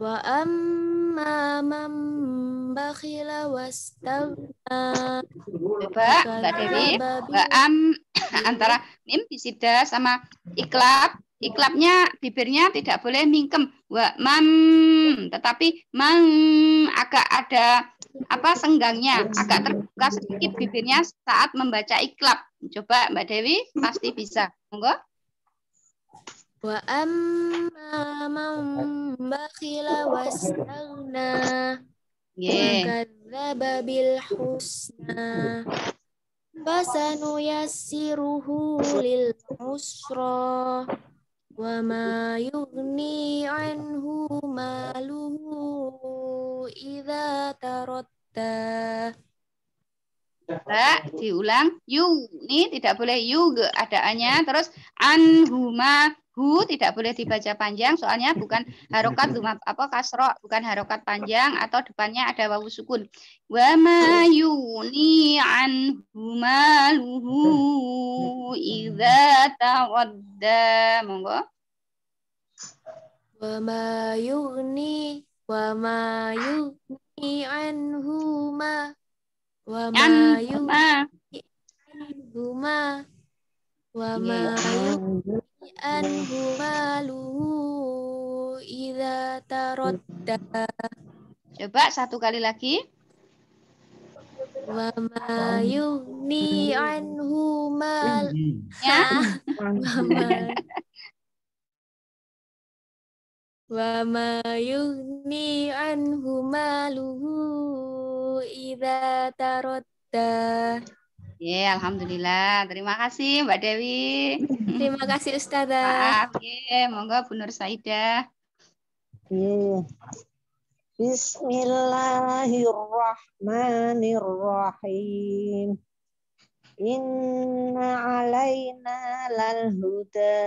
[SPEAKER 2] Wa
[SPEAKER 1] amma man bakhila wastagna. Coba Mbak Dewi, wa am antara mim bisida sama iklab. Iklabnya bibirnya tidak boleh mingkem. Wa mam, tetapi mang agak ada apa senggangnya, agak terbuka sedikit bibirnya saat membaca iklab. Coba Mbak Dewi pasti bisa. Monggo. Wa amma man bakhila
[SPEAKER 2] wastaghna
[SPEAKER 8] yeah.
[SPEAKER 2] basanu bil husna yassiruhu lil usra wa ma yughni anhu maluhu Iza tarotta
[SPEAKER 1] Ba, diulang. yu ini tidak boleh yu ada nya. Terus anhuma hu tidak boleh dibaca panjang soalnya bukan harokat lumab apa kasro bukan harokat panjang atau depannya ada wawu sukun wa ma yuni an humaluhu idza tawadda monggo wa ma yuni
[SPEAKER 2] wa ma yuni anhu ma wa ma yuni anhu wa ma iya. yuni an humaluhu ida taroda Coba satu kali lagi. Wa ma yughni anhu mal. Ya. Wa ma yughni
[SPEAKER 1] anhu maluhu ida taroda Ya, alhamdulillah. Terima kasih Mbak Dewi. Terima kasih Ustazah. Maaf, yeah, monggo Bu Nur Saidah.
[SPEAKER 8] Yeah. Bismillahirrahmanirrahim. Inna alaina lal huda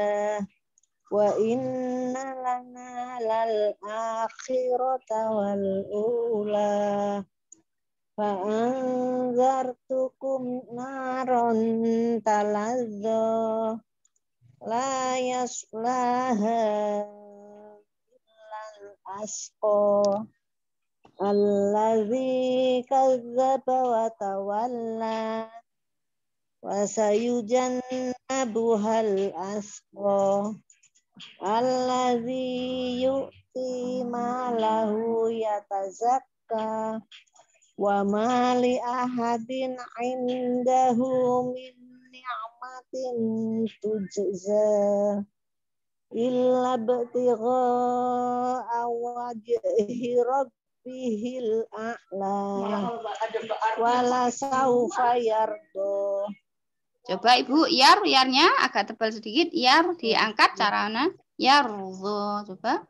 [SPEAKER 8] wa inna lana lal akhirata wal ula. Fa'anzar tukum naron talazo layas laha illal asko alladhi kazzaba wa tawalla wa sayujannabuhal asko alladhi yu'ti ma lahu yatazakka wa ma li ahadin indahu min ni'matin tujza illa btigha awajhi rabbihil a'la wala
[SPEAKER 1] saufa yardo Coba Ibu, yar, yarnya agak tebal sedikit. Yar diangkat caranya. Yardo, coba.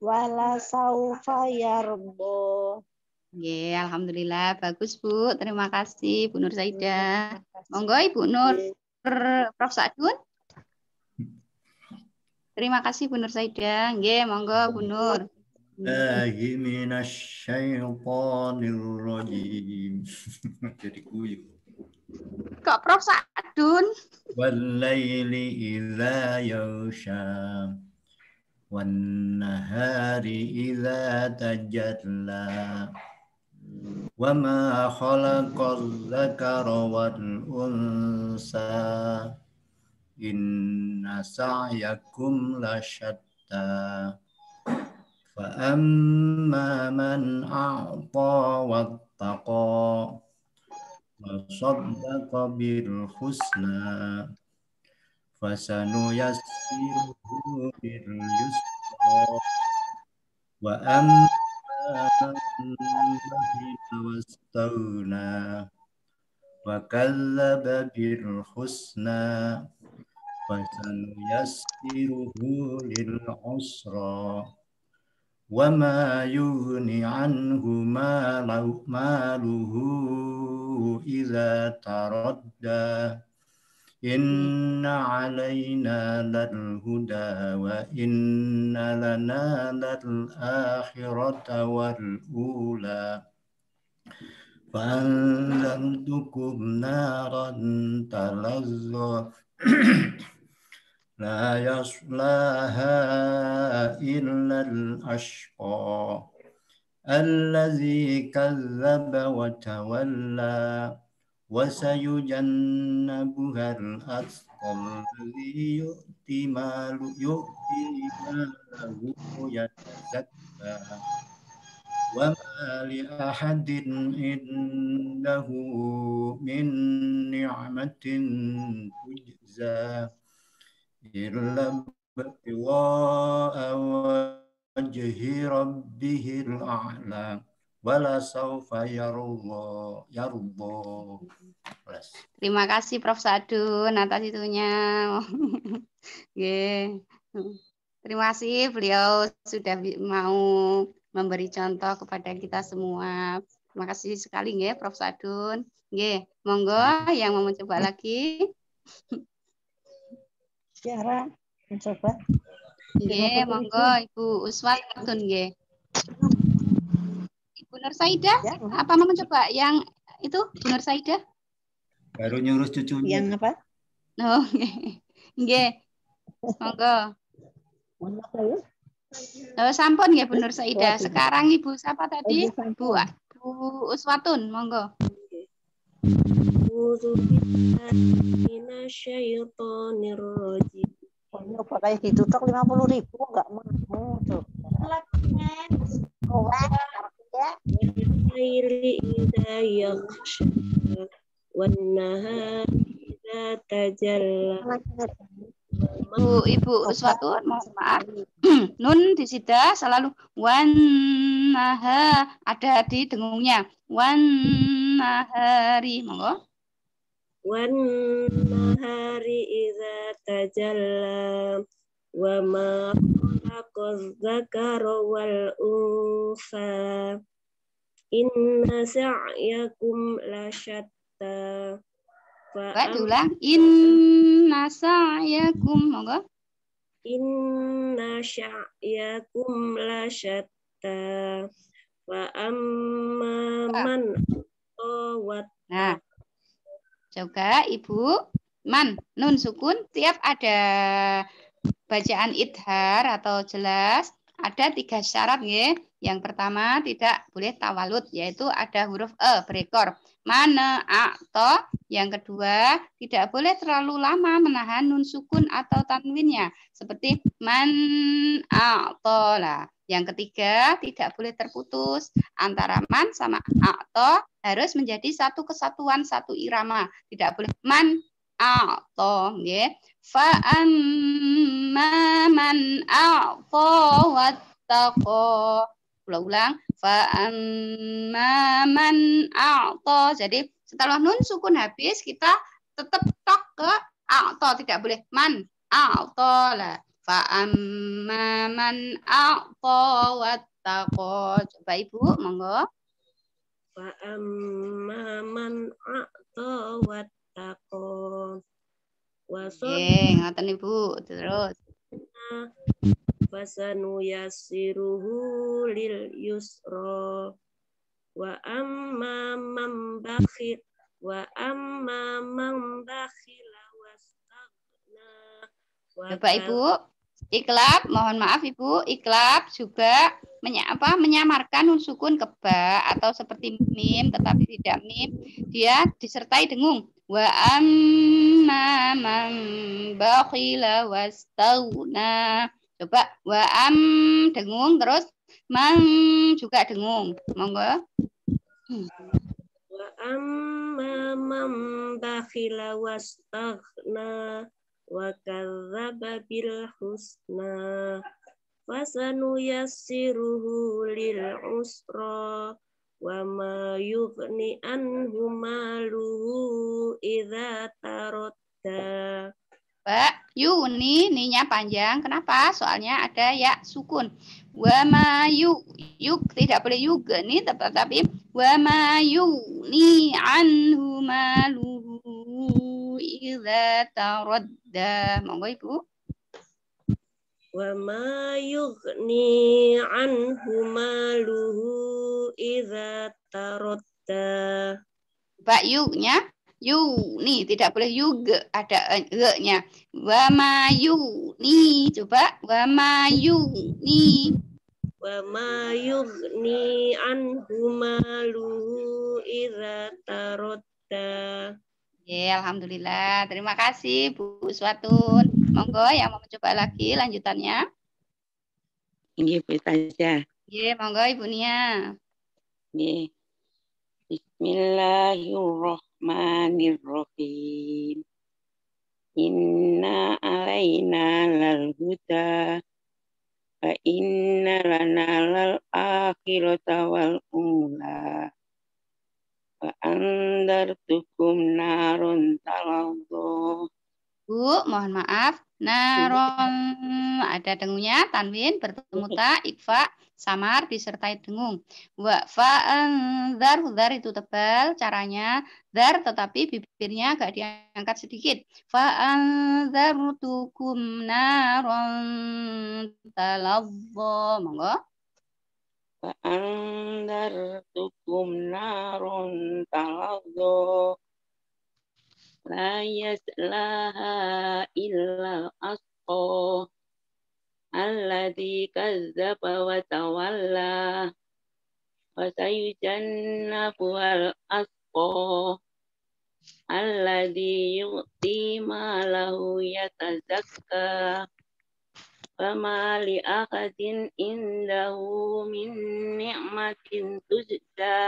[SPEAKER 1] Wala saufa yardo. Ya, yeah, alhamdulillah bagus Bu. Terima kasih Bu Nur Saida. Monggo Ibu Nur Prof Sadun. Terima kasih Bu Nur Saida. Nggih, yeah, monggo Bu Nur. Lagi
[SPEAKER 9] minasyaitonir rajim. Jadi kuyuk.
[SPEAKER 1] Kok Prof Sadun?
[SPEAKER 9] Walaili ila yausha. Wan ila idza وما خلق الذكر والأنثى إن سعيكم لشتى فأما من أعطى واتقى وصدق بالحسنى فسنيسره باليسرى وأما بخل واستغنى وكذب بالحسنى فسنيسره للعسرى وما يغني عنه ماله, ماله إذا تردى إن علينا للهدى وإن لنا للآخرة والأولى فأنذرتكم نارا تلظى لا يصلاها إلا الأشقى الذي كذب وتولى وسيجنبها الأتقى الذي يؤتي ماله يؤتي ماله يتزكى وما لأحد عنده من نعمة تجزى إلا ابتغاء وجه ربه الأعلى wala saufa yarullah yarullah
[SPEAKER 1] terima kasih Prof Sadun atas itunya yeah. terima kasih beliau sudah mau memberi contoh kepada kita semua terima kasih sekali ya Prof Sadun yeah. monggo yang mau mencoba lagi siara mencoba Nggih, monggo Ibu Uswat Tun nggih. Bu Nur Saida, ya. apa mau mencoba yang itu Bu Nur Saida?
[SPEAKER 9] Baru nyurus cucunya. Yang
[SPEAKER 1] apa? Oh, nggih. Monggo. Ya? Oh, sampun ya Bu Nur Saida. Sekarang Ibu siapa tadi? Oh, iya, Bu, Bu Uswatun, monggo. A'udzu billahi
[SPEAKER 8] kayak gitu tok 50 ribu enggak mau Oh, بالخير
[SPEAKER 1] Bu, Ibu sesuatu mohon maaf. Nun di sida selalu wanaha ada di dengungnya. Wanahari, monggo. Wanahari nahari idza
[SPEAKER 5] tajalla wa ma haqqaz zakara wal unsa inna sa'yakum lasyatta Coba diulang. Inna sa'yakum. Monggo. Inna sa'yakum lasyatta.
[SPEAKER 1] Wa amma man nah, Coba Ibu. Man. Nun sukun. Tiap ada bacaan idhar atau jelas ada tiga syarat ya. Yang pertama tidak boleh tawalut yaitu ada huruf e berekor mana atau yang kedua tidak boleh terlalu lama menahan nun sukun atau tanwinnya seperti man atau lah. Yang ketiga tidak boleh terputus antara man sama atau harus menjadi satu kesatuan satu irama tidak boleh man atau ya. فأما من أعطى wattaqo ulang ulang Fa'amma man a'ta jadi setelah nun sukun habis kita tetap tok ke a'ta tidak boleh man a'ta lah Fa'amma man a'ta wattaqo coba ibu monggo Fa'amma man
[SPEAKER 5] a'ta wattaqo Wasob. Nggih,
[SPEAKER 1] ngatain Ibu. Terus.
[SPEAKER 5] Fasanu nah, yasiruhu lil yusro Wa amma mambakhir
[SPEAKER 1] wa amma mambakhila wastagna. Bapak Ibu, iklab mohon maaf Ibu, iklab juga menya, apa, menyamarkan nun sukun ke atau seperti mim tetapi tidak mim, dia disertai dengung. Wa am amma man bakhila wastaghna. Coba wa am dengung terus man juga dengung. Monggo. Wa
[SPEAKER 5] amma man bakhila wastaghna wa kadzdzaba bil husna fasanuyassiruhu lil usra wa ma yughni anhu
[SPEAKER 1] maluhu idza taradda Pak yuni ninya panjang. Kenapa? Soalnya ada ya sukun. Wa ma yu yuk tidak boleh yuk ini tetapi wa ma yuni anhu maluhu idza taradda. Monggo Ibu wa ma yughni anhu maluhu idza taradda ba yuknya nih tidak boleh yug ada e-nya eh, wa ma yughni coba wa ma yughni wa ma yughni anhu maluhu idza taradda Ya, alhamdulillah. Terima kasih Bu Swatun. Monggo yang mau mencoba lagi lanjutannya.
[SPEAKER 7] Iya, Bu Taja.
[SPEAKER 1] Iya, monggo Ibu Nia.
[SPEAKER 7] Iya. Bismillahirrahmanirrahim. Inna alaina lal huda wa inna lana lal akhirata wal ula tukum naron talawdo.
[SPEAKER 1] Bu, mohon maaf. Naron ada dengungnya, tanwin bertemu ta, ikfa samar disertai dengung. Wa fa dar dar itu tebal caranya dar tetapi bibirnya agak diangkat sedikit. Fa tukum naron talawdo. Monggo.
[SPEAKER 7] Anda tukum narong, kalau go layaslah illa asko. Allah dikazapa watawala, pasayu canda puas asko. Allah di yutima lahu yata فما لأحد عنده من نعمة تجزى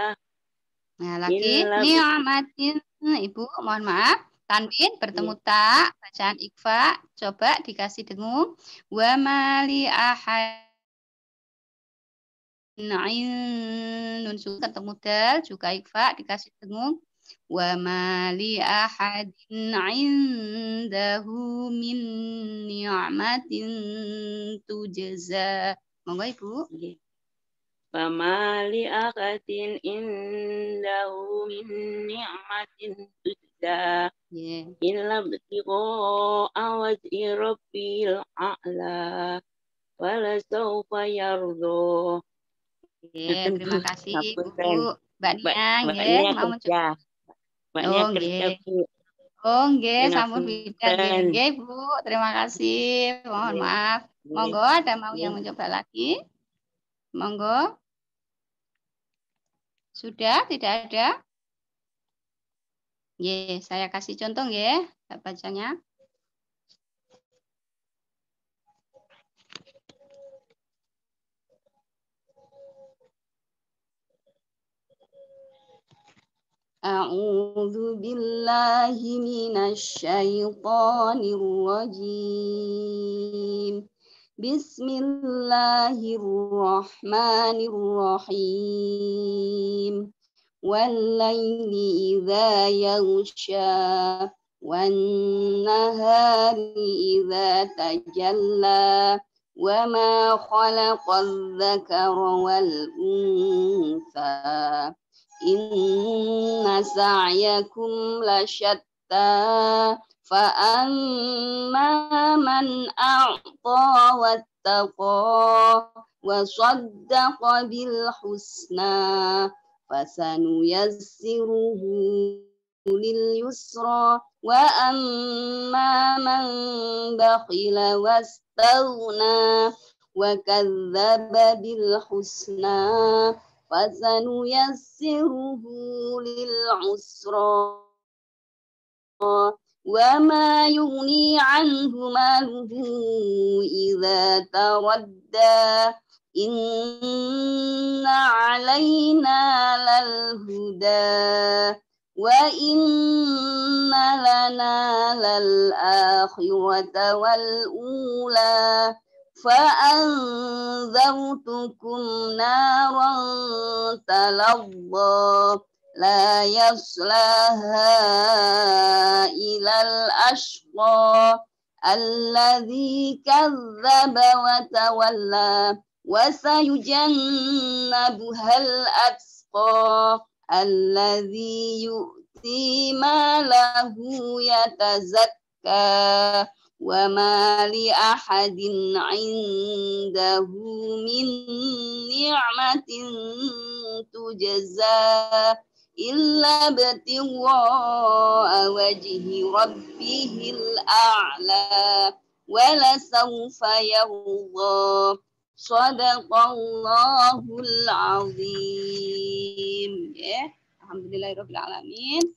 [SPEAKER 7] Nah, lagi
[SPEAKER 1] ni'matin Ibu, mohon maaf. Tanwin bertemu iya. tak bacaan ikfa, coba dikasih dengung. Wa mali ahad Nain nun ketemu dal juga ikfa dikasih dengung. وما لأحد عنده من نعمة تجزى Monggo Ibu.
[SPEAKER 7] Fama li akatin indahu min ni'matin tujda yeah. illa btiqo awaj irabbil a'la wala sawfa yardo. Yeah, terima kasih Ibu.
[SPEAKER 1] Mbak Nia. Niang, ya, mau mencoba.
[SPEAKER 7] Maknya oh, kerja nge. Bu.
[SPEAKER 1] Oh, nggih, iya, sampun nggih, Bu. Terima kasih. Mohon ye, iya, maaf. Iya. Monggo ada mau ye. yang mencoba lagi? Monggo. Sudah, tidak ada? Ye, saya kasih contoh ya, Bapak bacanya. أعوذ بالله من الشيطان الرجيم بسم الله الرحمن الرحيم والليل إذا يغشى والنهار إذا تجلى وما خلق الذكر والأنثى إن سعيكم لشتى فأما من أعطى واتقى وصدق بالحسنى فسنيسره لليسرى وأما من بخل واستغنى وكذب بالحسنى فسنيسره للعسرى وما يغني عنه ماله إذا تردى إن علينا للهدى وإن لنا للآخرة والأولى فأنذرتكم نارا تلظى لا يصلاها إلى الأشقى الذي كذب وتولى وسيجنبها الأتقى الذي يؤتي ماله يتزكى وما لأحد عنده من نعمة تجزى إلا ابتغاء وجه ربه الأعلى ولسوف يرضى صدق الله العظيم الحمد لله رب العالمين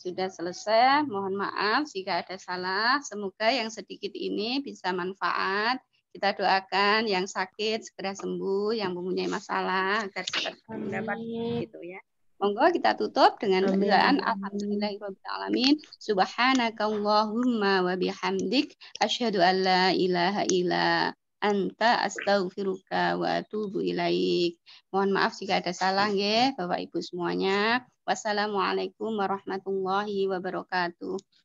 [SPEAKER 1] Sudah selesai, mohon maaf jika ada salah. Semoga yang sedikit ini bisa manfaat. Kita doakan yang sakit segera sembuh, yang mempunyai masalah agar dapat mendapat gitu ya. Monggo kita tutup dengan pembelaan alhamdulillahirobbilalamin. Subhanakallahumma wa bihamdik asyhadu alla ilaha illa anta astaghfiruka wa atubu ilaik. Mohon maaf jika ada salah ya Bapak Ibu semuanya. Wassalamualaikum warahmatullahi wabarakatuh.